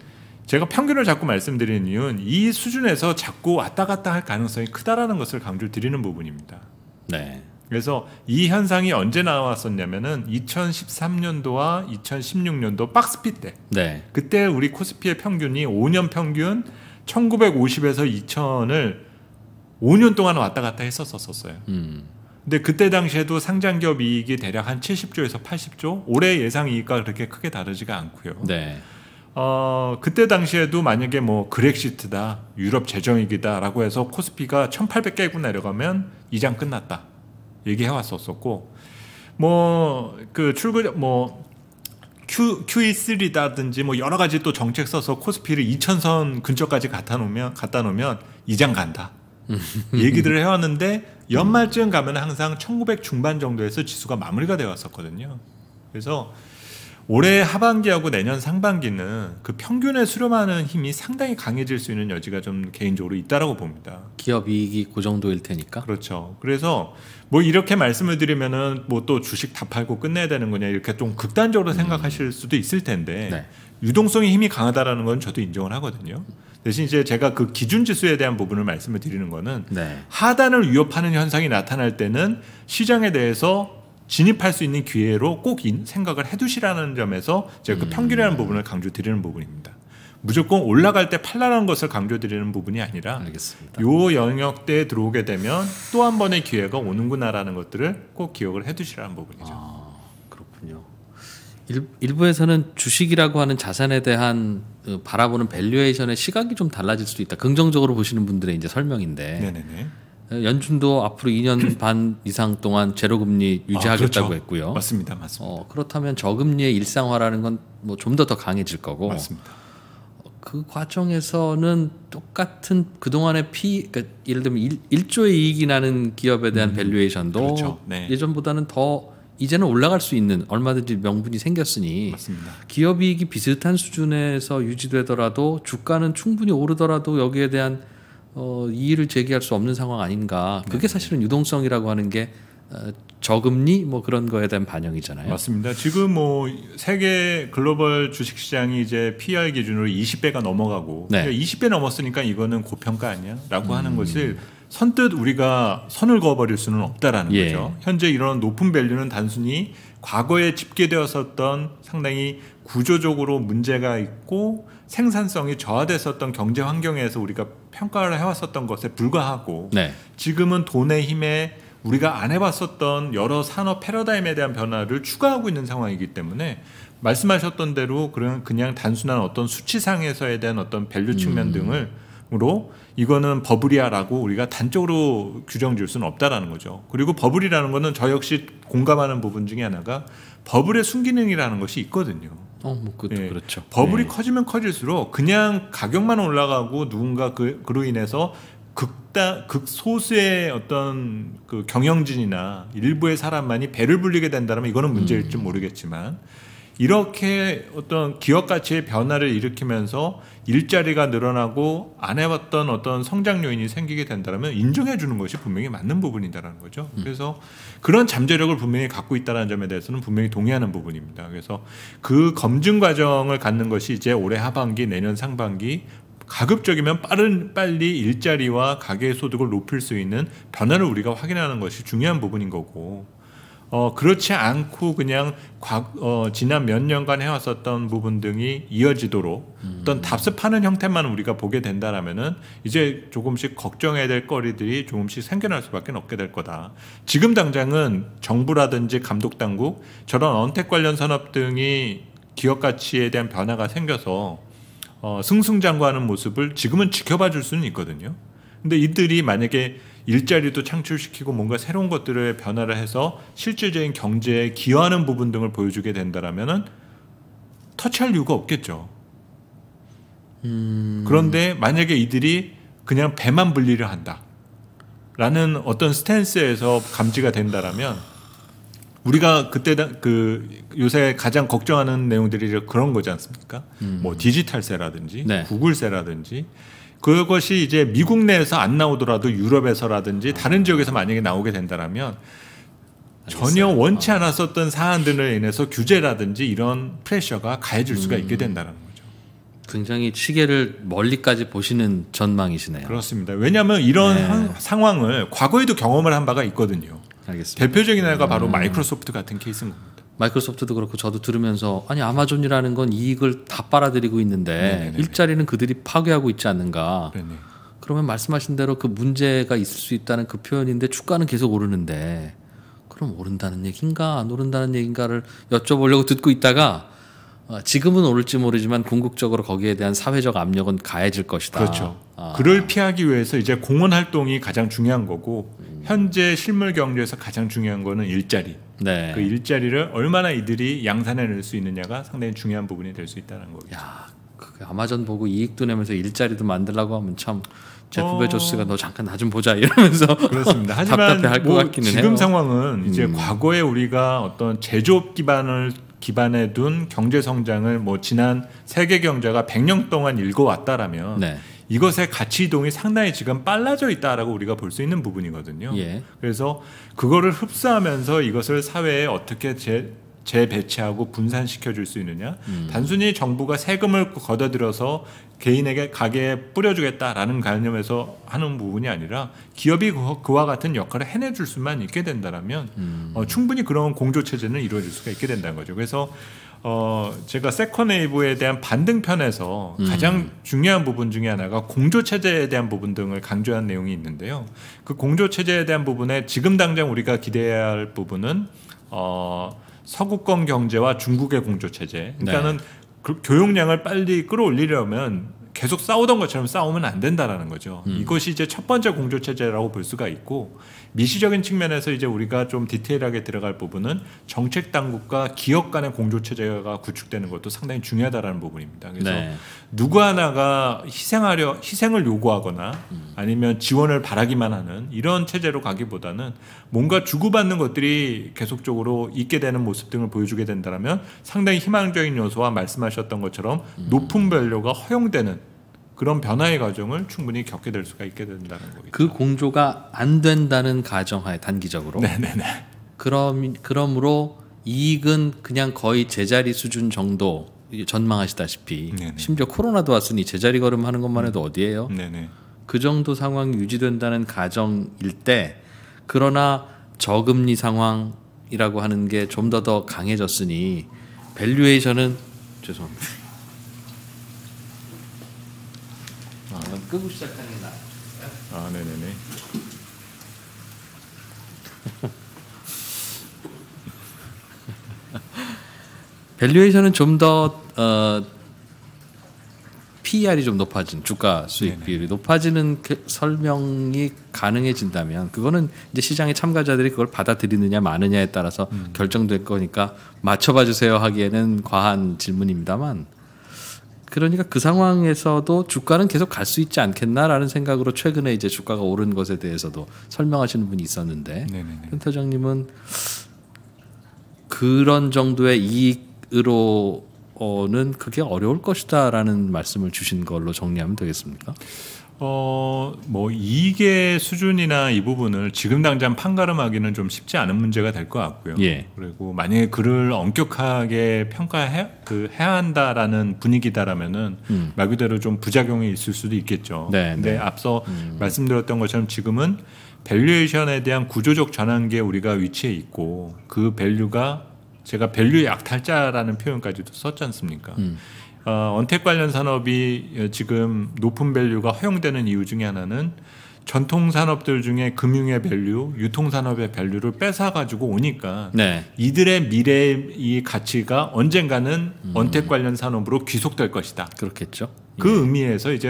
B: 제가 평균을 자꾸 말씀드리는 이유는 이 수준에서 자꾸 왔다 갔다 할 가능성이 크다라는 것을 강조드리는 부분입니다. 네. 그래서 이 현상이 언제 나왔었냐면은 2013년도와 2016년도 박스피 때. 네. 그때 우리 코스피의 평균이 5년 평균 1950에서 2000을 5년 동안 왔다 갔다 했었었어요. 었 음. 근데 그때 당시에도 상장 기업 이익이 대략 한 70조에서 80조. 올해 예상 이익과 그렇게 크게 다르지가 않고요. 네. 어, 그때 당시에도 만약에 뭐 그렉시트다, 유럽 재정 위기다라고 해서 코스피가 1 8 0 0개구 내려가면 이장 끝났다. 얘기해 왔었었고 뭐 그 출근 뭐 Q, q e 3다든지뭐 여러 가지 또 정책 써서 코스피를 2천선 근처까지 갖다 놓으면 갖다 놓으면 이장 간다. 음. 얘기들을 해왔는데 연말쯤 가면 항상 1900 중반 정도에서 지수가 마무리가 되어 왔었거든요. 그래서 올해 하반기하고 내년 상반기는 그 평균에 수렴하는 힘이 상당히 강해질 수 있는 여지가 좀 개인적으로 있다라고 봅니다. 기업 이익이 그 정도일 테니까. 그렇죠. 그래서 뭐 이렇게 말씀을 드리면은 뭐 또 주식 다 팔고 끝내야 되는 거냐 이렇게 좀 극단적으로 음. 생각하실 수도 있을 텐데 네. 유동성의 힘이 강하다라는 건 저도 인정을 하거든요. 대신 이제 제가 그 기준 지수에 대한 부분을 말씀을 드리는 거는 네. 하단을 위협하는 현상이 나타날 때는 시장에 대해서 진입할 수 있는 기회로 꼭 생각을 해두시라는 점에서 제가 그 음. 평균이라는 음. 부분을 강조 드리는 부분입니다. 무조건 올라갈 때 팔라는 것을 강조드리는 부분이 아니라 알겠습니다. 요 영역대에 들어오게 되면 또 한 번의 기회가 오는구나라는 것들을 꼭 기억을 해두시라는 부분이죠. 아, 그렇군요.
A: 일, 일부에서는 주식이라고 하는 자산에 대한 어, 바라보는 밸류에이션의 시각이 좀 달라질 수도 있다. 긍정적으로 보시는 분들의 이제 설명인데. 네네네. 어, 연준도 앞으로 2년 반 이상 동안 제로 금리 아, 유지하겠다고 아, 그렇죠. 했고요. 맞습니다, 맞습니다. 어, 그렇다면 저금리의 일상화라는 건좀 뭐 더더 더 강해질 거고. 맞습니다. 그 과정에서는 똑같은 그동안의 피 그러니까 예를 들면 일, 조의 이익이 나는 기업에 대한 음, 밸류에이션도 그렇죠. 네. 예전보다는 더 이제는 올라갈 수 있는 얼마든지 명분이 생겼으니 맞습니다. 기업 이익이 비슷한 수준에서 유지되더라도 주가는 충분히 오르더라도 여기에 대한 어, 이의를 제기할 수 없는 상황 아닌가 그게 네.
B: 사실은 유동성이라고 하는 게 어, 저금리 뭐 그런 거에 대한 반영이잖아요. 맞습니다. 지금 뭐 세계 글로벌 주식 시장이 이제 p r 기준으로 20배가 넘어가고 네. 20배 그러니까 넘었으니까 이거는 고평가 아니야라고 음. 하는 것을 선뜻 우리가 선을 그어버릴 수는 없다라는 예. 거죠. 현재 이런 높은 밸류는 단순히 과거에 집계되었었던 상당히 구조적으로 문제가 있고 생산성이 저하됐었던 경제 환경에서 우리가 평가를 해왔었던 것에 불과하고 네. 지금은 돈의 힘에 우리가 안 해봤었던 여러 산업 패러다임에 대한 변화를 추가하고 있는 상황이기 때문에 말씀하셨던 대로 그런 그냥 단순한 어떤 수치상에서에 대한 어떤 밸류 측면 음. 등을로 으 이거는 버블이야라고 우리가 단적으로 규정 지을 수는 없다라는 거죠. 그리고 버블이라는 거는 저 역시 공감하는 부분 중에 하나가 버블의 순기능이라는 것이 있거든요. 어, 뭐 그, 네. 그렇죠. 버블이 네. 커지면 커질수록 그냥 가격만 올라가고 누군가 그, 그로 인해서 극다 극소수의 어떤 그 경영진이나 일부의 사람만이 배를 불리게 된다면 이거는 문제일지 음. 모르겠지만 이렇게 어떤 기업 가치의 변화를 일으키면서 일자리가 늘어나고 안 해봤던 어떤 성장 요인이 생기게 된다면 인정해 주는 것이 분명히 맞는 부분이다라는 거죠. 음. 그래서 그런 잠재력을 분명히 갖고 있다는 점에 대해서는 분명히 동의하는 부분입니다. 그래서 그 검증 과정을 갖는 것이 이제 올해 하반기, 내년 상반기 가급적이면 빠른 빨리 일자리와 가계 소득을 높일 수 있는 변화를 우리가 확인하는 것이 중요한 부분인 거고 어, 그렇지 않고 그냥 과, 어, 지난 몇 년간 해왔었던 부분 등이 이어지도록 음. 어떤 답습하는 형태만 우리가 보게 된다라면은 이제 조금씩 걱정해야 될 거리들이 조금씩 생겨날 수밖에 없게 될 거다. 지금 당장은 정부라든지 감독 당국 저런 언택 관련 산업 등이 기업 가치에 대한 변화가 생겨서 어, 승승장구하는 모습을 지금은 지켜봐 줄 수는 있거든요. 근데 이들이 만약에 일자리도 창출시키고 뭔가 새로운 것들을 변화를 해서 실질적인 경제에 기여하는 부분 등을 보여주게 된다라면은 터치할 이유가 없겠죠. 음... 그런데 만약에 이들이 그냥 배만 분리를 한다. 라는 어떤 스탠스에서 감지가 된다라면 우리가 그때 그 요새 가장 걱정하는 내용들이 그런 거지 않습니까? 음. 뭐 디지털세라든지 네. 구글세라든지 그것이 이제 미국 내에서 안 나오더라도 유럽에서라든지 다른 지역에서 만약에 나오게 된다라면 알겠어요. 전혀 원치 어. 않았었던 사안들로 인해서 규제라든지 이런 프레셔가 가해질 수가 음. 있게 된다는 거죠. 굉장히 시계를 멀리까지 보시는 전망이시네요. 그렇습니다. 왜냐하면 이런 네. 상황을 과거에도 경험을 한 바가 있거든요. 알겠습니다. 대표적인 애가 바로 음. 마이크로소프트 같은 케이스인 겁니다. 마이크로소프트도 그렇고
A: 저도 들으면서 아니 아마존이라는 건 이익을 다 빨아들이고 있는데 네네네 네, 네. 일자리는 그들이 파괴하고 있지 않는가. 네네. 네. 그러면 말씀하신 대로 그 문제가 있을 수 있다는 그 표현인데 주가는 계속 오르는데 그럼 오른다는 얘기인가 안 오른다는 얘기인가를 여쭤보려고 듣고 있다가 어, 지금은 오를지 모르지만 궁극적으로 거기에 대한 사회적 압력은 가해질 것이다. 그렇죠.
B: 아. 그를 피하기 위해서 이제 공원 활동이 가장 중요한 거고 현재 실물 경제에서 가장 중요한 거는 일자리. 네. 그 일자리를 얼마나 이들이 양산해낼 수 있느냐가 상당히 중요한 부분이 될 수 있다는 거죠. 야, 그 아마존 보고 이익도 내면서
A: 일자리도 만들라고 하면 참 제프 어... 베조스가 너 잠깐 나 좀 보자 이러면서 그렇습니다. 하지만 뭐 지금 해요. 상황은
B: 이제 음. 과거에 우리가 어떤 제조업 기반을 기반에 둔 경제 성장을 뭐 지난 세계 경제가 100년 동안 읽어왔다라면 네. 이것의 가치 이동이 상당히 지금 빨라져 있다라고 우리가 볼 수 있는 부분이거든요. 예. 그래서 그거를 흡수하면서 이것을 사회에 어떻게 제, 재배치하고 분산시켜 줄 수 있느냐 음. 단순히 정부가 세금을 걷어들여서 개인에게 가게에 뿌려주겠다라는 관념에서 하는 부분이 아니라 기업이 그와 같은 역할을 해내줄 수만 있게 된다면 음. 어, 충분히 그런 공조 체제는 이루어질 수가 있게 된다는 거죠 그래서 어, 제가 세컨웨이브에 대한 반등편에서 음. 가장 중요한 부분 중에 하나가 공조체제에 대한 부분 등을 강조한 내용이 있는데요. 그 공조체제에 대한 부분에 지금 당장 우리가 기대해야 할 부분은 어, 서구권 경제와 중국의 공조체제. 그러니까는 네. 그교육량을 빨리 끌어올리려면 계속 싸우던 것처럼 싸우면 안 된다라는 거죠. 음. 이것이 이제 첫 번째 공조체제라고 볼 수가 있고 미시적인 측면에서 이제 우리가 좀 디테일하게 들어갈 부분은 정책 당국과 기업 간의 공조 체제가 구축되는 것도 상당히 중요하다라는 부분입니다. 그래서 네. 누구 하나가 희생하려 희생을 요구하거나 음. 아니면 지원을 바라기만 하는 이런 체제로 가기보다는 뭔가 주고받는 것들이 계속적으로 있게 되는 모습 등을 보여주게 된다면 상당히 희망적인 요소와 말씀하셨던 것처럼 음. 높은 밸류가 허용되는 그런 변화의 과정을 충분히 겪게 될 수가 있게 된다는 거죠그 공조가 안 된다는
A: 가정하에 단기적으로. 네네네. 그럼 그러므로 이익은 그냥 거의 제자리 수준 정도 전망하시다시피 네네. 심지어 코로나도 왔으니 제자리 걸음하는 것만 해도 어디예요? 네네. 그 정도 상황 유지된다는 가정일 때 그러나 저금리 상황이라고 하는 게 좀 더더 더 강해졌으니 밸류에이션은 죄송합니다. 끄고 시작하는 게 나아요. 아, 네네네. 밸류에이션은 좀더 어, PER이 좀 높아진 주가 수익 비율이 높아지는 그 설명이 가능해진다면 그거는 이제 시장의 참가자들이 그걸 받아들이느냐 마느냐에 따라서 음. 결정될 거니까 맞춰봐 주세요 하기에는 과한 질문입니다만 그러니까 그 상황에서도 주가는 계속 갈 수 있지 않겠나라는 생각으로 최근에 이제 주가가 오른 것에 대해서도 설명하시는 분이 있었는데 현태장님은 그런 정도의 이익으로는 그게 어려울 것이다라는 말씀을 주신 걸로 정리하면
B: 되겠습니까? 어, 뭐이게 수준이나 이 부분을 지금 당장 판가름하기는 좀 쉽지 않은 문제가 될 것 같고요. 예. 그리고 만약에 그를 엄격하게 평가해 그 해야 한다라는 분위기다라면은 음. 말 그대로 좀 부작용이 있을 수도 있겠죠. 네, 근데 네. 앞서 음. 말씀드렸던 것처럼 지금은 밸류에이션에 대한 구조적 전환기에 우리가 위치해 있고 그 밸류가 제가 밸류 약탈자라는 표현까지도 썼지 않습니까? 음. 어, 언택 관련 산업이 어, 지금 높은 밸류가 허용되는 이유 중에 하나는 전통 산업들 중에 금융의 밸류, 유통 산업의 밸류를 뺏어 가지고 오니까 네. 이들의 미래의 이 가치가 언젠가는 음. 언택 관련 산업으로 귀속될 것이다. 그렇겠죠. 그 의미에서 이제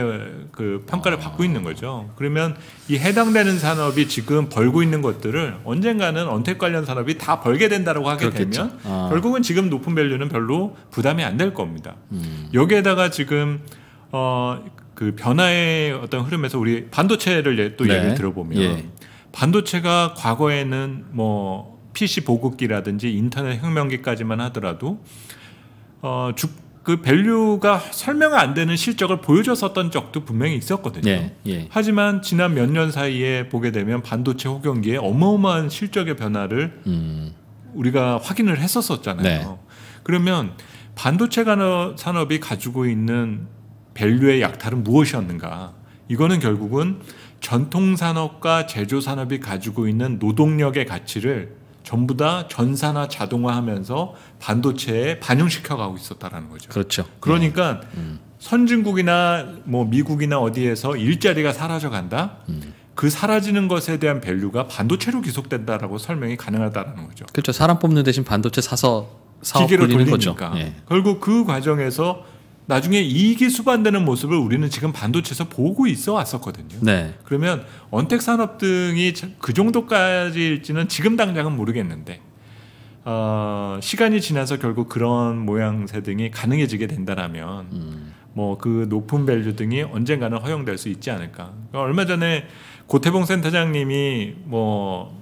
B: 그 평가를 아. 받고 있는 거죠. 그러면 이 해당되는 산업이 지금 벌고 있는 것들을 언젠가는 언택 관련 산업이 다 벌게 된다라고 하게 그렇겠죠. 되면 아. 결국은 지금 높은 밸류는 별로 부담이 안 될 겁니다. 음. 여기에다가 지금 어 그 변화의 어떤 흐름에서 우리 반도체를 예, 또 네. 예를 들어보면 예. 반도체가 과거에는 뭐 PC 보급기라든지 인터넷 혁명기까지만 하더라도 어, 주, 그 밸류가 설명 안 되는 실적을 보여줬었던 적도 분명히 있었거든요. 예, 예. 하지만 지난 몇 년 사이에 보게 되면 반도체 호경기에 어마어마한 실적의 변화를 음. 우리가 확인을 했었었잖아요. 네. 그러면 반도체 산업이 가지고 있는 밸류의 약탈은 무엇이었는가? 이거는 결국은 전통 산업과 제조 산업이 가지고 있는 노동력의 가치를 전부 다 전산화 자동화하면서 반도체에 반영시켜 가고 있었다라는 거죠. 그렇죠. 그러니까 음. 음. 선진국이나 뭐 미국이나 어디에서 일자리가 사라져 간다. 음. 그 사라지는 것에 대한 밸류가 반도체로 기속된다라고 설명이 가능하다라는 거죠. 그렇죠. 사람 뽑는 대신 반도체 사서 기계로 돌리니까. 예. 결국 그 과정에서 나중에 이익이 수반되는 모습을 우리는 지금 반도체에서 보고 있어 왔었거든요. 네. 그러면 언택 산업 등이 그 정도까지일지는 지금 당장은 모르겠는데 어, 시간이 지나서 결국 그런 모양새 등이 가능해지게 된다라면 음. 뭐그 높은 밸류 등이 언젠가는 허용될 수 있지 않을까. 그러니까 얼마 전에 고태봉 센터장님이 뭐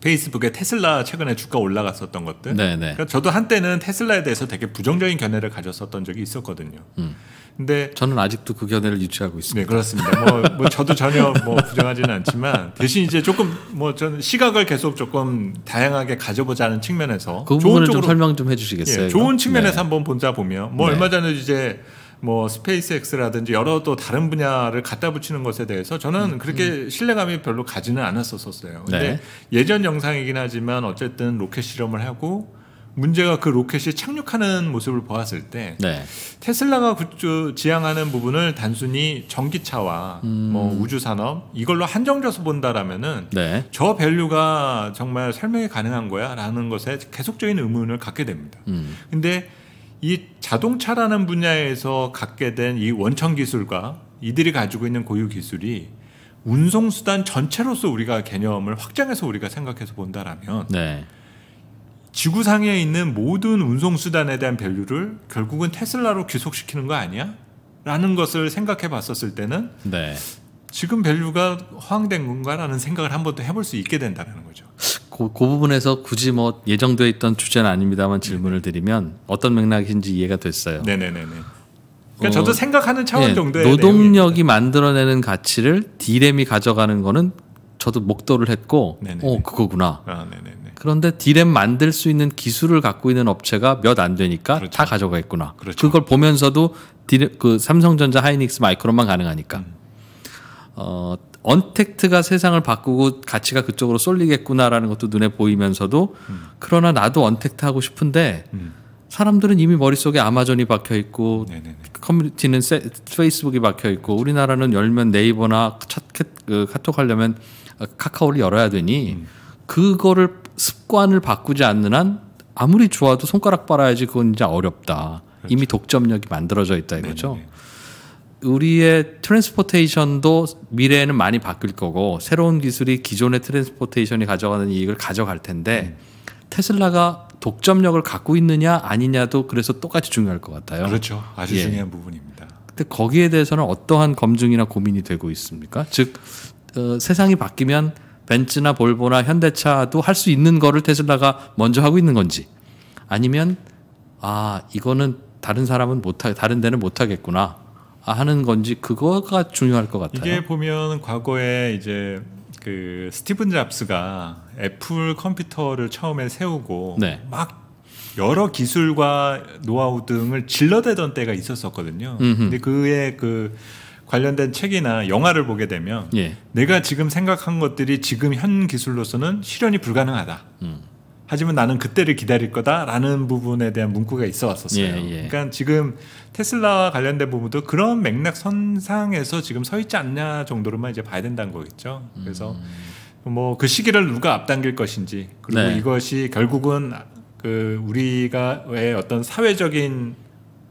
B: 페이스북에 테슬라 최근에 주가 올라갔었던 것들. 네네. 네. 그러니까 저도 한때는 테슬라에 대해서 되게 부정적인 견해를 가졌었던 적이 있었거든요. 음. 근데 저는 아직도 그 견해를 유지하고 있습니다. 네, 그렇습니다. 뭐, 뭐 저도 전혀 뭐 부정하지는 않지만 대신 이제 조금 뭐 저는 시각을 계속 조금 다양하게 가져보자는 측면에서 그 좋은 쪽으로 좀 설명 좀 해주시겠어요? 예, 좋은 측면에서 네. 한번 본자 보면 뭐 네. 얼마 전에 이제 뭐 스페이스X라든지 여러 또 다른 분야를 갖다 붙이는 것에 대해서 저는 음, 그렇게 음. 신뢰감이 별로 가지는 않았었어요. 근데 네. 예전 영상이긴 하지만 어쨌든 로켓 실험을 하고 문제가 그 로켓이 착륙하는 모습을 보았을 때 네. 테슬라가 그 지향하는 부분을 단순히 전기차와 음. 뭐 우주 산업 이걸로 한정져서 본다라면은 네. 저 밸류가 정말 설명이 가능한 거야라는 것에 계속적인 의문을 갖게 됩니다. 음. 근데 이 자동차라는 분야에서 갖게 된 이 원천 기술과 이들이 가지고 있는 고유 기술이 운송수단 전체로서 우리가 개념을 확장해서 우리가 생각해서 본다라면 네. 지구상에 있는 모든 운송수단에 대한 밸류를 결국은 테슬라로 귀속시키는 거 아니야? 라는 것을 생각해 봤었을 때는 네. 지금 밸류가 허황된 건가라는 생각을 한번더 해볼 수 있게 된다는 거죠.
A: 그, 그, 부분에서 굳이 뭐 예정되어 있던 주제는 아닙니다만 네. 질문을 네네. 드리면 어떤 맥락인지 이해가 됐어요. 네네네네.
B: 그러니까 저도 어, 생각하는 차원 네, 정도의 노동력이
A: 내용입니다. 만들어내는 가치를 디램이 가져가는 거는 저도 목도를 했고, 네네네. 어 그거구나. 아, 네네네. 그런데 디램 만들 수 있는 기술을 갖고 있는 업체가 몇 안 되니까 그렇죠. 다가져가있구나 그렇죠. 그걸 보면서도 디램, 그 삼성전자, 하이닉스, 마이크론만 가능하니까. 음. 어, 언택트가 세상을 바꾸고 가치가 그쪽으로 쏠리겠구나라는 것도 눈에 보이면서도 음. 그러나 나도 언택트 하고 싶은데 음. 사람들은 이미 머릿속에 아마존이 박혀 있고 네네네. 커뮤니티는 세, 페이스북이 박혀 있고 우리나라는 열면 네이버나 차, 그, 카톡 하려면 카카오를 열어야 되니 음. 그거를 습관을 바꾸지 않는 한 아무리 좋아도 손가락 빨아야지 그건 이제 어렵다. 그렇죠. 이미 독점력이 만들어져 있다 이거죠. 네네. 네, 네. 우리의 트랜스포테이션도 미래에는 많이 바뀔 거고 새로운 기술이 기존의 트랜스포테이션이 가져가는 이익을 가져갈 텐데 음. 테슬라가 독점력을 갖고 있느냐 아니냐도 그래서 똑같이 중요할 것 같아요. 그렇죠. 아주 예. 중요한 부분입니다. 근데 거기에 대해서는 어떠한 검증이나 고민이 되고 있습니까? 즉 어, 세상이 바뀌면 벤츠나 볼보나 현대차도 할 수 있는 거를 테슬라가 먼저 하고 있는 건지 아니면 아 이거는 다른 사람은 못 하 다른 데는 못 하겠구나 아, 하는 건지
B: 그거가 중요할 것 같아요. 이게 보면 과거에 이제 그 스티븐 잡스가 애플 컴퓨터를 처음에 세우고 네. 막 여러 기술과 노하우 등을 질러대던 때가 있었었거든요. 음흠. 근데 그의 그 관련된 책이나 영화를 보게 되면 예. 내가 지금 생각한 것들이 지금 현 기술로서는 실현이 불가능하다. 음. 하지만 나는 그때를 기다릴 거다라는 부분에 대한 문구가 있어 왔었어요. 예, 예. 그러니까 지금 테슬라와 관련된 부분도 그런 맥락 선상에서 지금 서 있지 않냐 정도로만 이제 봐야 된다는 거겠죠. 그래서 음. 뭐그 시기를 누가 앞당길 것인지 그리고 네. 이것이 결국은 그우리가왜 어떤 사회적인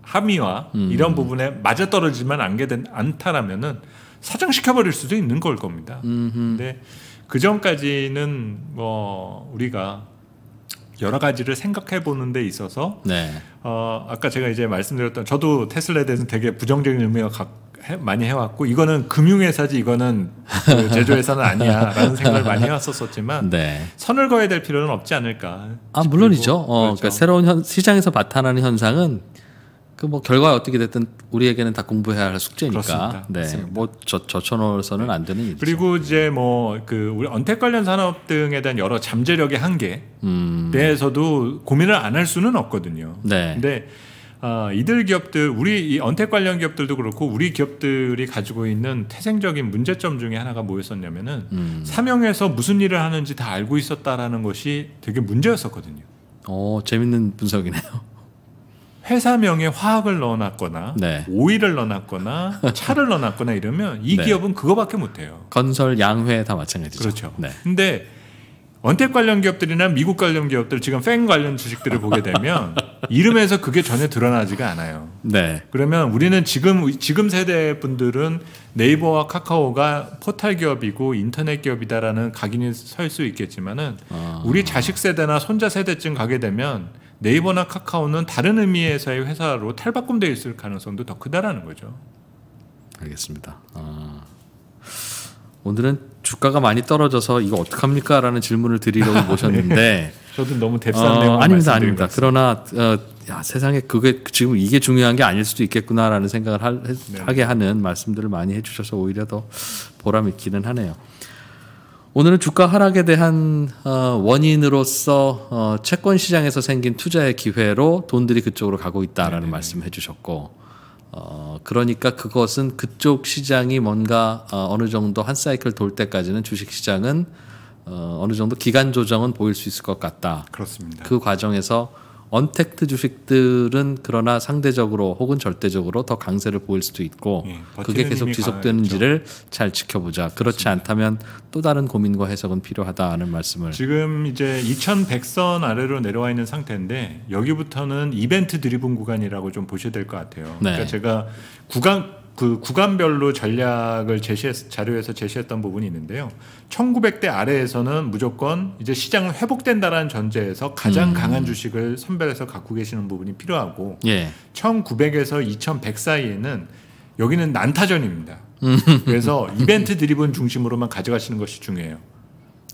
B: 함의와 음. 이런 부분에 맞아떨어지만 지 않게 된 않다라면은 사정시켜버릴 수도 있는 걸 겁니다. 음흠. 근데 그 전까지는 뭐 우리가 여러 가지를 생각해 보는 데 있어서 네. 어, 아까 제가 이제 말씀드렸던 저도 테슬라에 대해서 되게 부정적인 의미가 가, 해, 많이 해왔고 이거는 금융회사지 이거는 그 제조회사는 아니야라는 생각을 많이 해왔었지만 네. 선을 그어야 될 필요는 없지 않을까.
A: 아 물론이죠. 어, 그러니까 그렇죠. 그러니까 새로운 현, 시장에서 나타나는 현상은 그뭐 결과 어떻게 됐든 우리에게는 다 공부해야 할 숙제니까. 습니다 네.
B: 뭐 저, 저쳐놓을서는 안 되는 일이죠. 그리고 네. 이제 뭐 그 우리 언택 관련 산업 등에 대한 여러 잠재력의 한계 음. 대해서도 고민을 안 할 수는 없거든요. 네. 근데 어, 이들 기업들 우리 이 언택 관련 기업들도 그렇고 우리 기업들이 가지고 있는 태생적인 문제점 중에 하나가 뭐였었냐면은 음. 사명에서 무슨 일을 하는지 다 알고 있었다라는 것이 되게 문제였었거든요. 어 재밌는 분석이네요. 회사명에 화학을 넣어놨거나 네. 오일을 넣어놨거나 차를 넣어놨거나 이러면 이 네. 기업은 그거밖에 못해요.
A: 건설, 양회 다 마찬가지죠. 그렇죠.
B: 네. 근데 언택 관련 기업들이나 미국 관련 기업들 지금 팬 관련 주식들을 보게 되면 이름에서 그게 전혀 드러나지가 않아요. 네. 그러면 우리는 지금 지금 세대 분들은 네이버와 카카오가 포탈 기업이고 인터넷 기업이다라는 각인이 설 수 있겠지만은 아. 우리 자식 세대나 손자 세대쯤 가게 되면 네이버나 카카오는 다른 의미에서의 회사로 탈바꿈되어 있을 가능성도 더 크다라는 거죠. 알겠습니다. 아,
A: 오늘은 주가가 많이 떨어져서 이거 어떡합니까? 라는 질문을 드리려고 네. 모셨는데 네. 저도 너무 뎁싼 어, 내용 아닙니다. 아닙니다. 그러나 어, 야, 세상에 그게 지금 이게 중요한 게 아닐 수도 있겠구나라는 생각을 하, 네. 게 하는 말씀들을 많이 해주셔서 오히려 더 보람 있기는 하네요. 오늘은 주가 하락에 대한 어, 원인으로서 어, 채권 시장에서 생긴 투자의 기회로 돈들이 그쪽으로 가고 있다라는 네네. 말씀해 을 주셨고 어, 그러니까 그것은 그쪽 시장이 뭔가 어, 느 정도 한 사이클 돌 때까지는 주식 시장은 어, 느 정도 기간 조정은 보일 수 있을 것 같다. 그렇습니다. 그 과정에서 언택트 주식들은 그러나 상대적으로 혹은 절대적으로 더 강세를 보일 수도 있고 예, 그게 계속 지속되는지를 가야겠죠. 잘 지켜보자. 그렇지 맞습니다. 않다면 또 다른 고민과 해석은 필요하다는
B: 말씀을 지금 이제 2100선 아래로 내려와 있는 상태인데 여기부터는 이벤트 드리븐 구간이라고 좀 보셔야 될 것 같아요. 네. 그러니까 제가 구간 그 구간별로 전략을 제시했, 자료에서 제시했던 부분이 있는데요. 1900대 아래에서는 무조건 이제 시장은 회복된다라는 전제에서 가장 음. 강한 주식을 선별해서 갖고 계시는 부분이 필요하고 예. 1900에서 2100 사이에는 여기는 난타전입니다. 음. 그래서 이벤트 드리븐 중심으로만 가져가시는 것이 중요해요.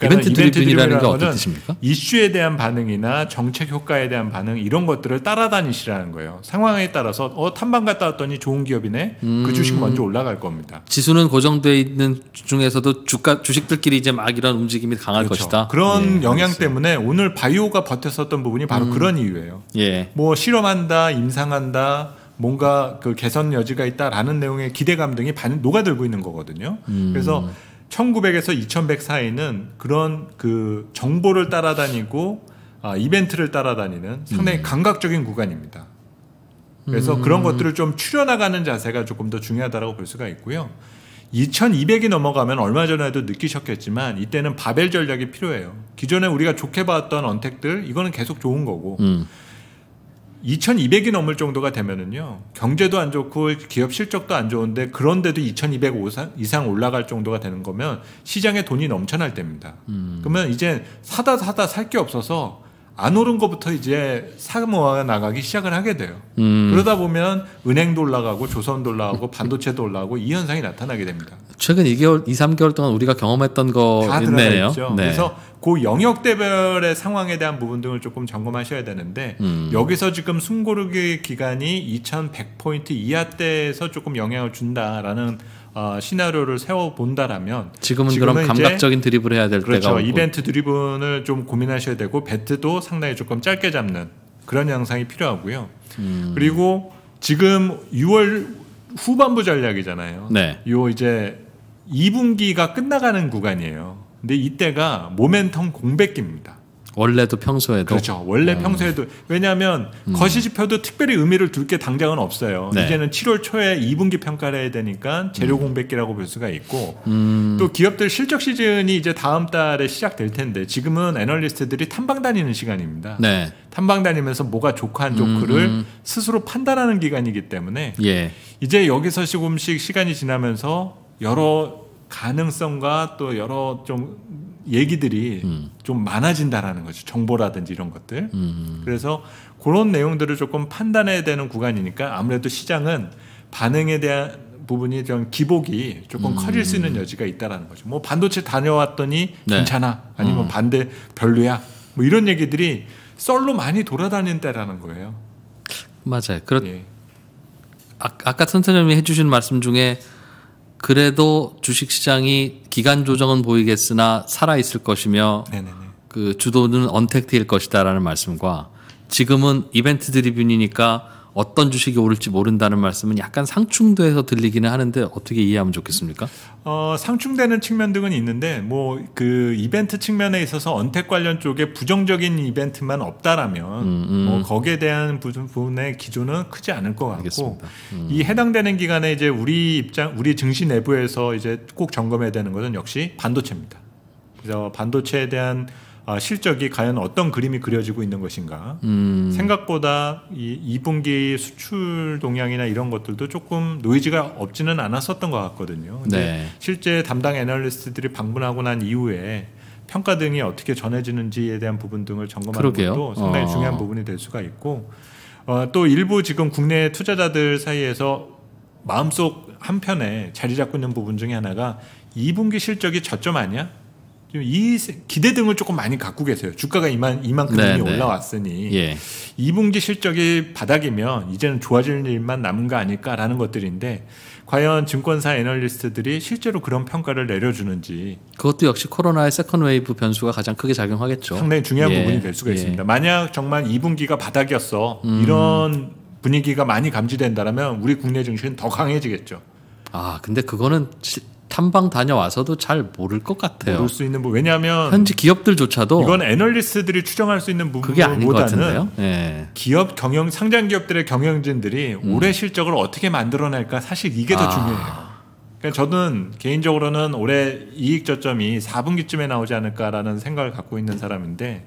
B: 그러니까 이벤트, 이벤트 드립이라는 게 어떤 뜻입니까? 이슈에 대한 반응이나 정책 효과에 대한 반응 이런 것들을 따라다니시라는 거예요. 상황에 따라서 어 탐방 갔다 왔더니 좋은 기업이네. 그 음... 그 주식 먼저 올라갈 겁니다.
A: 지수는 고정돼 있는 중에서도 주가 주식들끼리 이제 막 이런 움직임이 강할 그렇죠. 것이다. 그런 예, 영향
B: 알겠어요. 때문에 오늘 바이오가 버텼었던 부분이 바로 음... 그런 이유예요. 예. 뭐 실험한다, 임상한다, 뭔가 그 개선 여지가 있다라는 내용의 기대감 등이 반 녹아들고 있는 거거든요. 음... 그래서 1900에서 2100 사이는 그런 그 정보를 따라다니고 아, 이벤트를 따라다니는 상당히 음. 감각적인 구간입니다. 그래서 음. 그런 것들을 좀 추려나가는 자세가 조금 더 중요하다고 볼 수가 있고요. 2200이 넘어가면 얼마 전에도 느끼셨겠지만 이때는 바벨 전략이 필요해요. 기존에 우리가 좋게 봤던 언택들 이거는 계속 좋은 거고 음. 2200이 넘을 정도가 되면은요 경제도 안 좋고 기업 실적도 안 좋은데 그런데도 2200 이상 올라갈 정도가 되는 거면 시장에 돈이 넘쳐날 때입니다. 음. 그러면 이제 사다 사다 살 게 없어서 안 오른 것부터 이제 사모아 나가기 시작을 하게 돼요. 음. 그러다 보면 은행도 올라가고 조선도 올라가고 반도체도 올라가고 이 현상이 나타나게 됩니다.
A: 최근 2개월, 2, 3개월 동안 우리가 경험했던 거네요. 네. 그래서
B: 그 영역대별의 상황에 대한 부분 등을 조금 점검하셔야 되는데 음. 여기서 지금 숨고르기 기간이 2100포인트 이하 대에서 조금 영향을 준다라는 어, 시나리오를 세워 본다라면 지금은, 지금은, 그럼 감각적인
A: 드리블을 해야 될 그렇죠. 때가 오고. 이벤트
B: 드리블을 좀 고민하셔야 되고 배트도 상당히 조금 짧게 잡는 그런 양상이 필요하고요. 음. 그리고 지금 6월 후반부 전략이잖아요. 네. 요 이제 2분기가 끝나가는 구간이에요. 근데 이때가 모멘텀 공백기입니다. 원래도 평소에도 그렇죠. 원래 음. 평소에도 왜냐하면 음. 거시지표도 특별히 의미를 둘 게 당장은 없어요. 네. 이제는 7월 초에 2분기 평가를 해야 되니까 재료 음. 공백기라고 볼 수가 있고 음. 또 기업들 실적 시즌이 이제 다음 달에 시작될 텐데 지금은 애널리스트들이 탐방 다니는 시간입니다. 네. 탐방 다니면서 뭐가 좋고 안 좋고를 음, 스스로 판단하는 기간이기 때문에 예. 이제 여기서 조금씩 시간이 지나면서 여러 가능성과 또 여러 좀 얘기들이 음. 좀 많아진다라는 거죠. 정보라든지 이런 것들. 음, 음. 그래서 그런 내용들을 조금 판단해야 되는 구간이니까 아무래도 시장은 반응에 대한 부분이 좀 기복이 조금 음. 커질 수 있는 음. 여지가 있다라는 거죠. 뭐 반도체 다녀왔더니 네. 괜찮아. 아니면 음. 반대 별로야. 뭐 이런 얘기들이 썰로 많이 돌아다닌다라는 거예요.
A: 맞아요. 그렇 예.
B: 아, 아까 선생님이 해주신 말씀 중에
A: 그래도 주식시장이 기간 조정은 보이겠으나 살아있을 것이며 네네네. 그 주도는 언택트일 것이다라는 말씀과 지금은 이벤트 드리븐이니까 어떤 주식이 오를지 모른다는 말씀은 약간 상충돼서 들리기는 하는데 어떻게 이해하면 좋겠습니까?
B: 어, 상충되는 측면 등은 있는데 뭐 그 이벤트 측면에 있어서 언택 관련 쪽에 부정적인 이벤트만 없다라면 음, 음. 뭐 거기에 대한 부분의 기조는 크지 않을 것 같고 음. 이 해당되는 기간에 이제 우리 입장 우리 증시 내부에서 이제 꼭 점검해야 되는 것은 역시 반도체입니다. 그래서 반도체에 대한 어, 실적이 과연 어떤 그림이 그려지고 있는 것인가. 음. 생각보다 이 2분기 수출 동향이나 이런 것들도 조금 노이즈가 없지는 않았었던 것 같거든요. 근데 네. 실제 담당 애널리스트들이 방문하고 난 이후에 평가 등이 어떻게 전해지는지에 대한 부분 등을 점검하는 그러게요. 것도 상당히 어. 중요한 부분이 될 수가 있고 어, 또 일부 지금 국내 투자자들 사이에서 마음속 한편에 자리 잡고 있는 부분 중에 하나가 2분기 실적이 저점 아니야? 지금 이 기대 등을 조금 많이 갖고 계세요. 주가가 이만 이만큼 네, 이미 네. 올라왔으니 예. 이분기 실적이 바닥이면 이제는 좋아질 일만 남은 거 아닐까라는 것들인데 과연 증권사 애널리스트들이 실제로 그런 평가를 내려주는지 그것도 역시 코로나의 세컨 웨이브 변수가 가장 크게 작용하겠죠. 상당히 중요한 예. 부분이 될 수가 예. 있습니다. 만약 정말 2분기가 바닥이었어 음. 이런 분위기가 많이 감지된다면 우리 국내 증시는 더 강해지겠죠. 아 근데 그거는 탐방 다녀와서도 잘 모를 것 같아요. 모를 수 있는 부 왜냐하면 현지
A: 기업들조차도
B: 이건 애널리스트들이 추정할 수 있는 부분보다는 예. 기업 경영 상장 기업들의 경영진들이 음. 올해 실적을 어떻게 만들어낼까 사실 이게 아. 더 중요해요. 그러니까 저는 개인적으로는 올해 이익 저점이 4분기쯤에 나오지 않을까라는 생각을 갖고 있는 사람인데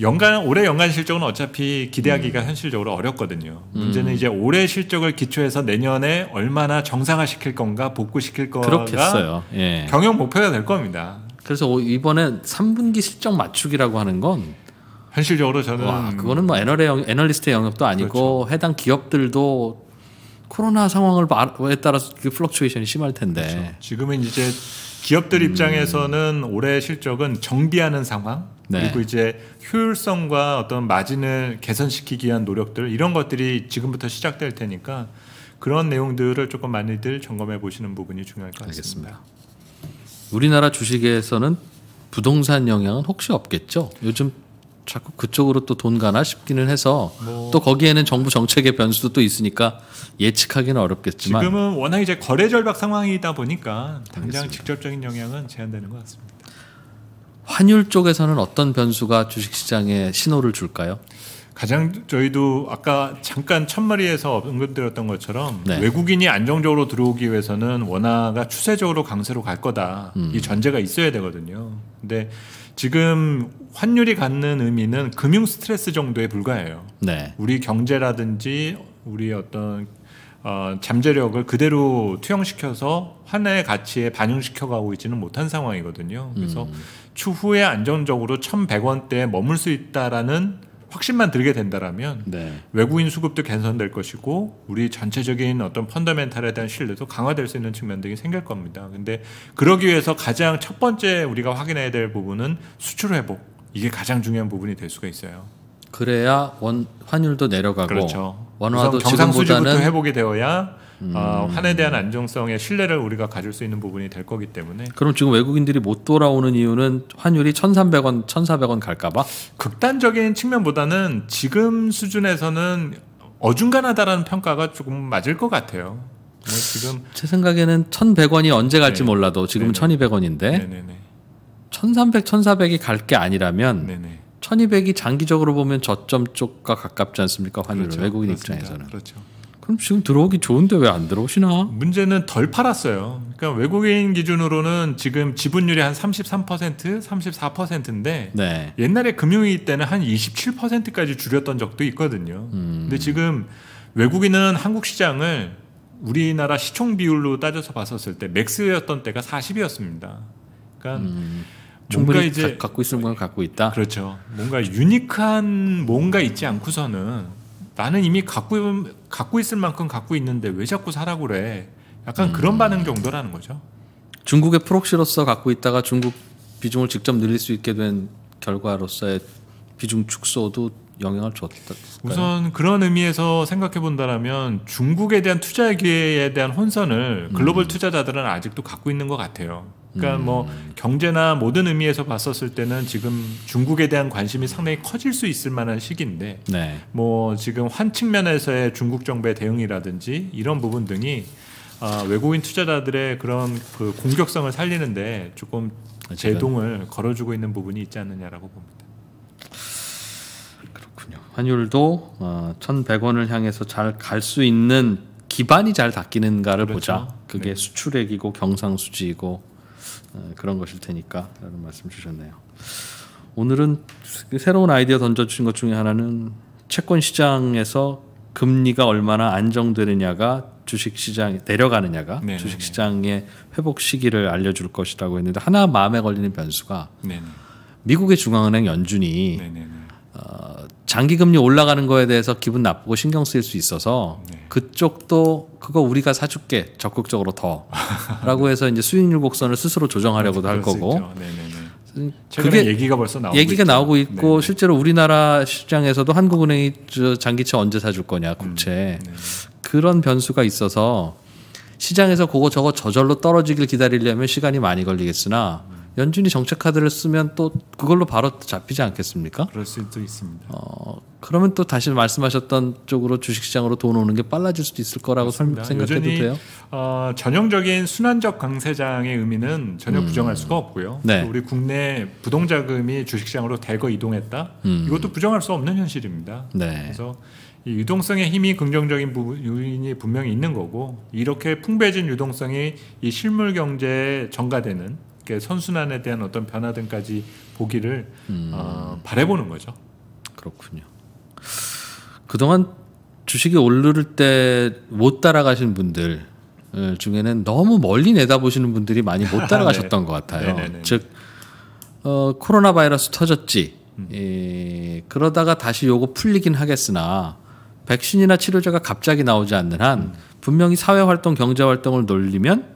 B: 연간 올해 연간 실적은 어차피 기대하기가 음. 현실적으로 어렵거든요. 음. 문제는 이제 올해 실적을 기초해서 내년에 얼마나 정상화 시킬 건가 복구시킬 건가 그렇겠어요. 예. 경영 목표가 될 겁니다. 그래서 이번에
A: 3분기 실적 맞추기라고 하는 건 현실적으로 저는 와, 그거는 뭐 애널의 애널리스트의 영역도 아니고 그렇죠. 해당 기업들도 코로나 상황을 에 따라서 그 플럭츄에이션이
B: 심할 텐데 그렇죠. 지금은 이제 기업들 음. 입장에서는 음. 올해 실적은 정비하는 상황 네. 그리고 이제 효율성과 어떤 마진을 개선시키기 위한 노력들 이런 것들이 지금부터 시작될 테니까 그런 내용들을 조금 많이들 점검해 보시는 부분이 중요할 것 같습니다. 알겠습니다.
A: 우리나라 주식에서는 부동산 영향은 혹시 없겠죠? 요즘 자꾸 그쪽으로 또 돈 가나 싶기는 해서 뭐또 거기에는 정부 정책의 변수도 또 있으니까 예측하기는 어렵겠지만 지금은
B: 워낙 이제 거래 절박 상황이다 보니까 당장 알겠습니다. 직접적인 영향은 제한되는 것 같습니다. 환율 쪽에서는 어떤 변수가 주식시장에 신호를 줄까요? 가장 저희도 아까 잠깐 첫머리에서 언급드렸던 것처럼 네. 외국인이 안정적으로 들어오기 위해서는 원화가 추세적으로 강세로 갈 거다 음. 이 전제가 있어야 되거든요. 근데 지금 환율이 갖는 의미는 금융 스트레스 정도에 불과해요. 네. 우리 경제라든지 우리 어떤 어, 잠재력을 그대로 투영시켜서 환의 가치에 반영시켜 가고 있지는 못한 상황이거든요. 그래서 음. 추후에 안정적으로 1,100원대에 머물 수 있다라는 확신만 들게 된다라면 네. 외국인 수급도 개선될 것이고 우리 전체적인 어떤 펀더멘탈에 대한 신뢰도 강화될 수 있는 측면 등이 생길 겁니다. 근데 그러기 위해서 가장 첫 번째 우리가 확인해야 될 부분은 수출 회복. 이게 가장 중요한 부분이 될 수가 있어요. 그래야 원 환율도
A: 내려가고 그렇죠. 원화도 경상수지부터 회복이
B: 되어야 음. 어, 환에 대한 안정성의 신뢰를 우리가 가질 수 있는 부분이 될 거기 때문에
A: 그럼 지금 외국인들이 못 돌아오는 이유는 환율이 1,300원, 1,400원 갈까봐
B: 극단적인 측면보다는 지금 수준에서는 어중간하다라는 평가가 조금 맞을 것 같아요. 뭐 지금 제 생각에는
A: 1,100원이 언제 갈지 네. 몰라도 지금 1,200원인데 네네네. 1,300, 1,400이 갈 게 아니라면 네네. 1,200이 장기적으로 보면 저점 쪽과 가깝지 않습니까?
B: 환율 그렇죠. 외국인 그렇습니다. 입장에서는. 그렇죠. 그럼 지금 들어오기 좋은데 왜 안 들어오시나? 문제는 덜 팔았어요. 그러니까 외국인 기준으로는 지금 지분율이 한 33%, 34%인데 네. 옛날에 금융위기 때는 한 27%까지 줄였던 적도 있거든요. 음. 근데 지금 외국인은 한국 시장을 우리나라 시총 비율로 따져서 봤었을 때 맥스였던 때가 40이었습니다. 그러니까 음. 뭔가 이제 가, 갖고 있을 건 갖고 있다. 그렇죠. 뭔가 유니크한 뭔가 있지 않고서는 나는 이미 갖고 갖고 있을 만큼 갖고 있는데 왜 자꾸 사라고 그래? 약간 음. 그런 반응 정도라는 거죠.
A: 중국의 프록시로서 갖고 있다가 중국 비중을 직접 늘릴 수 있게 된 결과로서의 비중 축소도 영향을 줬다. 우선
B: 그런 의미에서 생각해 본다라면 중국에 대한 투자 기회에 대한 혼선을 글로벌 음. 투자자들은 아직도 갖고 있는 것 같아요. 그러니까 음. 뭐 경제나 모든 의미에서 봤었을 때는 지금 중국에 대한 관심이 상당히 커질 수 있을 만한 시기인데 네. 뭐 지금 환 측면에서의 중국 정부의 대응이라든지 이런 부분 등이 아, 외국인 투자자들의 그런 그 공격성을 살리는데 조금 아, 제동을 걸어주고 있는 부분이 있지 않느냐라고 봅니다.
A: 그렇군요. 환율도 어, 1,100원을 향해서 잘 갈 수 있는 기반이 잘 닦이는가를 그렇죠. 보자. 그게 네. 수출액이고 경상수지이고 네, 그런 것일 테니까라는 말씀 주셨네요. 오늘은 새로운 아이디어 던져주신 것 중에 하나는 채권 시장에서 금리가 얼마나 안정되느냐가 주식 시장 내려가느냐가 네네. 네, 주식 네. 시장의 회복 시기를 알려줄 것이라고 했는데 하나 마음에 걸리는 변수가 네네. 미국의 중앙은행 연준이 네네. 어, 장기 금리 올라가는 거에 대해서 기분 나쁘고 신경 쓰일 수 있어서 네. 그쪽도 그거 우리가 사줄게 적극적으로 더라고 해서 이제 수익률 곡선을 스스로 조정하려고도 할 거고. 음, 그게 얘기가 벌써 나오고 얘기가 있죠. 나오고 있고 네네. 실제로 우리나라 시장에서도 한국은행이 장기채 언제 사줄 거냐 음, 국채 음, 그런 변수가 있어서 시장에서 그거 저거 저절로 떨어지길 기다리려면 시간이 많이 걸리겠으나 음. 연준이 정책 카드를 쓰면 또 그걸로 바로 잡히지 않겠습니까? 그럴 수도 있습니다. 어, 그러면 또 다시 말씀하셨던 쪽으로 주식시장으로 돈 오는 게 빨라질 수도 있을 거라고 그습니다 생각해도 돼요.
B: 어, 전형적인 순환적 강세장의 의미는 전혀 음. 부정할 수가 없고요. 네. 우리 국내 부동 자금이 주식시장으로 대거 이동했다. 음. 이것도 부정할 수 없는 현실입니다. 네. 그래서 이 유동성의 힘이 긍정적인 부분, 요인이 분명히 있는 거고 이렇게 풍부해진 유동성이 이 실물 경제에 전가되는 선순환에 대한 어떤 변화 등까지 보기를 음. 어, 바래보는 거죠. 그렇군요. 그동안
A: 주식이 오를 때 못 따라가신 분들 어, 중에는 너무 멀리 내다보시는 분들이 많이 못 네. 따라가셨던 네. 것 같아요. 네네네. 네, 네. 즉 어, 코로나 바이러스 터졌지. 음. 예, 그러다가 다시 요거 풀리긴 하겠으나 백신이나 치료제가 갑자기 나오지 않는 한 음. 분명히 사회 활동, 경제 활동을 놀리면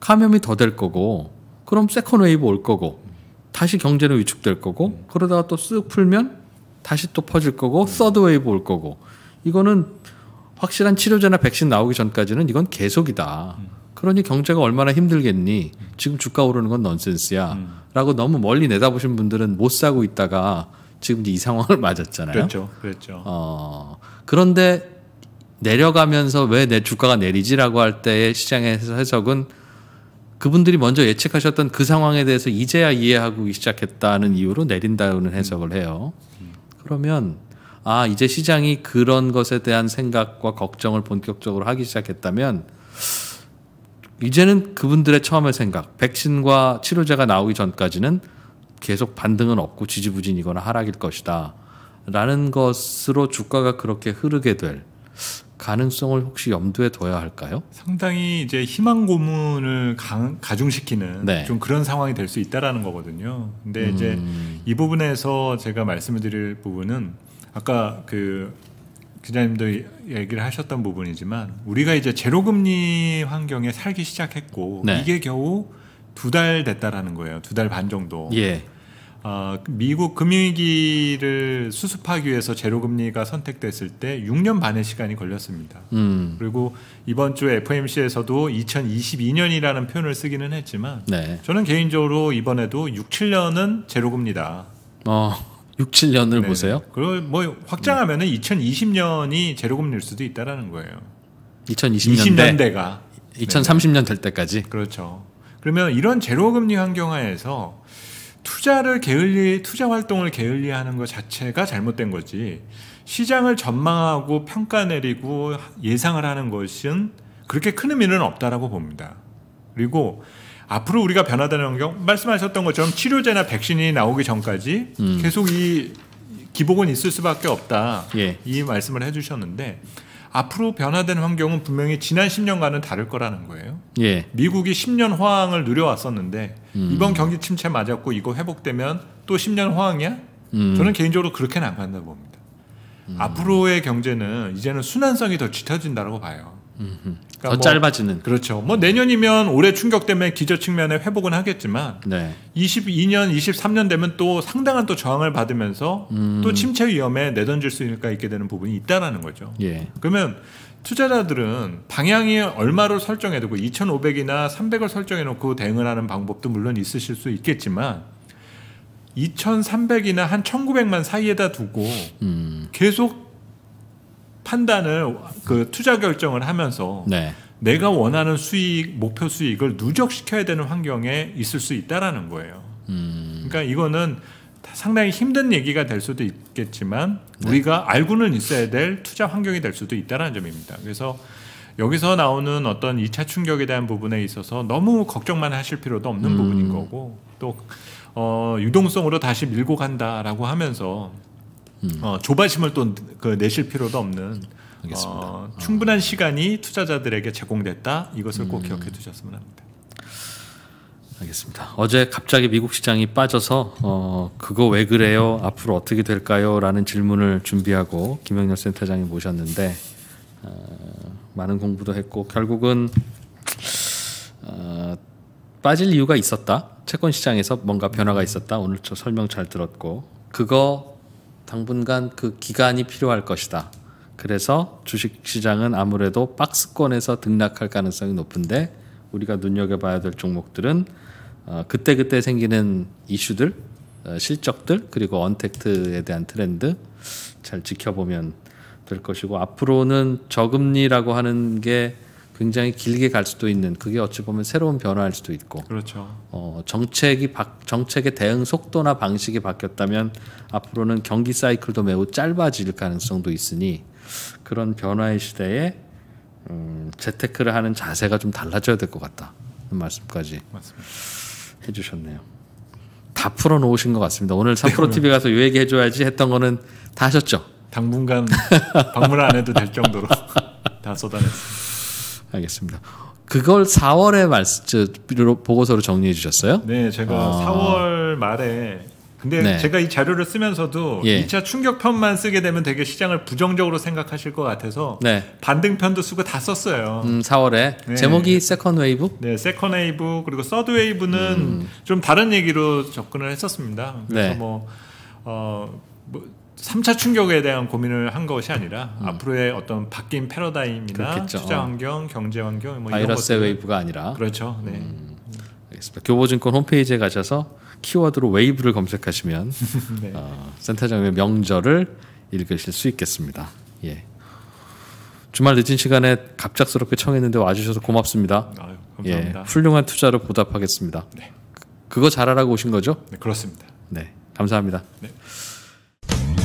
A: 감염이 더 될 거고 그럼 세컨 웨이브 올 거고 다시 경제는 위축될 거고 음. 그러다가 또 쓱 풀면 다시 또 퍼질 거고 서드 음. 웨이브 올 거고 이거는 확실한 치료제나 백신 나오기 전까지는 이건 계속이다. 음. 그러니 경제가 얼마나 힘들겠니? 지금 주가 오르는 건 넌센스야. 음. 라고 너무 멀리 내다보신 분들은 못 사고 있다가 지금 이 상황을 맞았잖아요. 그렇죠. 그렇죠. 어, 그런데 내려가면서 왜 내 주가가 내리지라고 할 때의 시장에서 해석은 그분들이 먼저 예측하셨던 그 상황에 대해서 이제야 이해하고 시작했다는 이유로 내린다는 해석을 해요. 그러면 아 이제 시장이 그런 것에 대한 생각과 걱정을 본격적으로 하기 시작했다면 이제는 그분들의 처음의 생각, 백신과 치료제가 나오기 전까지는 계속 반등은 없고 지지부진이거나 하락일 것이다. 라는 것으로 주가가 그렇게 흐르게 될 가능성을 혹시 염두에 둬야 할까요?
B: 상당히 이제 희망 고문을 가, 중시키는 네. 좀 그런 상황이 될 수 있다라는 거거든요. 근데 음... 이제 이 부분에서 제가 말씀드릴 부분은 아까 그 기자님도 얘기를 하셨던 부분이지만 우리가 이제 제로금리 환경에 살기 시작했고 네. 이게 겨우 두 달 됐다라는 거예요. 두 달 반 정도. 예. 어, 미국 금융위기를 수습하기 위해서 제로금리가 선택됐을 때 6년 반의 시간이 걸렸습니다. 음. 그리고 이번 주 f m c 에서도 2022년이라는 표현을 쓰기는 했지만 네. 저는 개인적으로 이번에도 6, 7년은 제로금리다.
A: 어. 6, 7년을 네 보세요?
B: 그걸 뭐 확장하면은 2020년이 제로금리일 수도 있다라 거예요. 2020년대, 가 2030년 될 때까지. 그렇죠. 그러면 이런 제로금리 환경하에서 투자를 게을리 투자 활동을 게을리하는 것 자체가 잘못된 거지 시장을 전망하고 평가 내리고 예상을 하는 것은 그렇게 큰 의미는 없다라고 봅니다. 그리고 앞으로 우리가 변화되는 환경 말씀하셨던 것처럼 치료제나 백신이 나오기 전까지 음. 계속 이 기복은 있을 수밖에 없다 예. 이 말씀을 해주셨는데 앞으로 변화된 환경은 분명히 지난 10년과는 다를 거라는 거예요. 예. 미국이 10년 호황을 누려왔었는데 음. 이번 경기 침체 맞았고 이거 회복되면 또 10년 호황이야? 음. 저는 개인적으로 그렇게는 안 간다고 봅니다. 음. 앞으로의 경제는 이제는 순환성이 더 짙어진다고 봐요. 그러니까 더 뭐, 짧아지는. 그렇죠. 뭐 내년이면 올해 충격 때문에 기저 측면에 회복은 하겠지만 네. 22년, 23년 되면 또 상당한 또 저항을 받으면서 음. 또 침체 위험에 내던질 수니까 있게 되는 부분이 있다라는 거죠. 예. 그러면 투자자들은 방향이 얼마로 설정해두고 2,500이나 300을 설정해놓고 대응을 하는 방법도 물론 있으실 수 있겠지만 2,300이나 한 1,900만 사이에다 두고 음. 계속 판단을 그 투자 결정을 하면서 네. 내가 원하는 수익 목표 수익을 누적시켜야 되는 환경에 있을 수 있다라는 거예요. 음. 그러니까 이거는 상당히 힘든 얘기가 될 수도 있겠지만 네. 우리가 알고는 있어야 될 투자 환경이 될 수도 있다는 점입니다. 그래서 여기서 나오는 어떤 2차 충격에 대한 부분에 있어서 너무 걱정만 하실 필요도 없는 음. 부분인 거고 또 어, 유동성으로 다시 밀고 간다라고 하면서 음. 어, 조바심을 또그 내실 필요도 없는 어, 어, 충분한 시간이 투자자들에게 제공됐다 이것을 꼭 음. 기억해 두셨으면 합니다. 알겠습니다.
A: 어제 갑자기 미국 시장이 빠져서 어, 그거 왜 그래요? 앞으로 어떻게 될까요? 라는 질문을 준비하고 김영렬 센터장이 모셨는데 어, 많은 공부도 했고 결국은 어, 빠질 이유가 있었다. 채권 시장에서 뭔가 변화가 있었다. 오늘 저 설명 잘 들었고 그거 당분간 그 기간이 필요할 것이다. 그래서 주식 시장은 아무래도 박스권에서 등락할 가능성이 높은데 우리가 눈여겨봐야 될 종목들은 어, 그때그때 그때 생기는 이슈들, 어, 실적들, 그리고 언택트에 대한 트렌드 잘 지켜보면 될 것이고 앞으로는 저금리라고 하는 게 굉장히 길게 갈 수도 있는 그게 어찌 보면 새로운 변화일 수도 있고 그렇죠. 어, 정책이 바, 정책의 대응 속도나 방식이 바뀌었다면 앞으로는 경기 사이클도 매우 짧아질 가능성도 있으니 그런 변화의 시대에 음, 재테크를 하는 자세가 좀 달라져야 될 것 같다. 말씀까지 맞습니다. 해주셨네요. 다 풀어놓으신 것 같습니다. 오늘 네, 삼프로 TV 가서 요 얘기 해줘야지 했던 거는 다 하셨죠?
B: 당분간 방문 안 해도 될 정도로 다 쏟아냈습니다. 알겠습니다.
A: 그걸 4월에 말로 보고서로 정리해 주셨어요?
B: 네, 제가 아... 4월 말에 근데 네. 제가 이 자료를 쓰면서도 예. 2차 충격편만 쓰게 되면 되게 시장을 부정적으로 생각하실 것 같아서 네. 반등편도 쓰고 다 썼어요. 음, 4월에 네. 제목이 세컨 웨이브? 네, 세컨 웨이브 그리고 서드 웨이브는 음. 좀 다른 얘기로 접근을 했었습니다. 그래서 네. 뭐, 어, 뭐 3차 충격에 대한 고민을 한 것이 아니라 음. 앞으로의 어떤 바뀐 패러다임이나 그렇겠죠. 투자 환경, 경제 환경 뭐 바이러스
A: 웨이브가 아니라 그렇죠. 네. 음. 알겠습니다. 교보증권 홈페이지에 가셔서 키워드로 웨이브를 검색하시면 네. 어, 센터장의 명절을 읽으실 수 있겠습니다. 예. 주말 늦은 시간에 갑작스럽게 청했는데 와주셔서 고맙습니다. 아유, 감사합니다. 예, 훌륭한 투자로 보답하겠습니다. 네. 그, 그거 잘하라고 오신 거죠? 네, 그렇습니다. 네, 감사합니다. 네.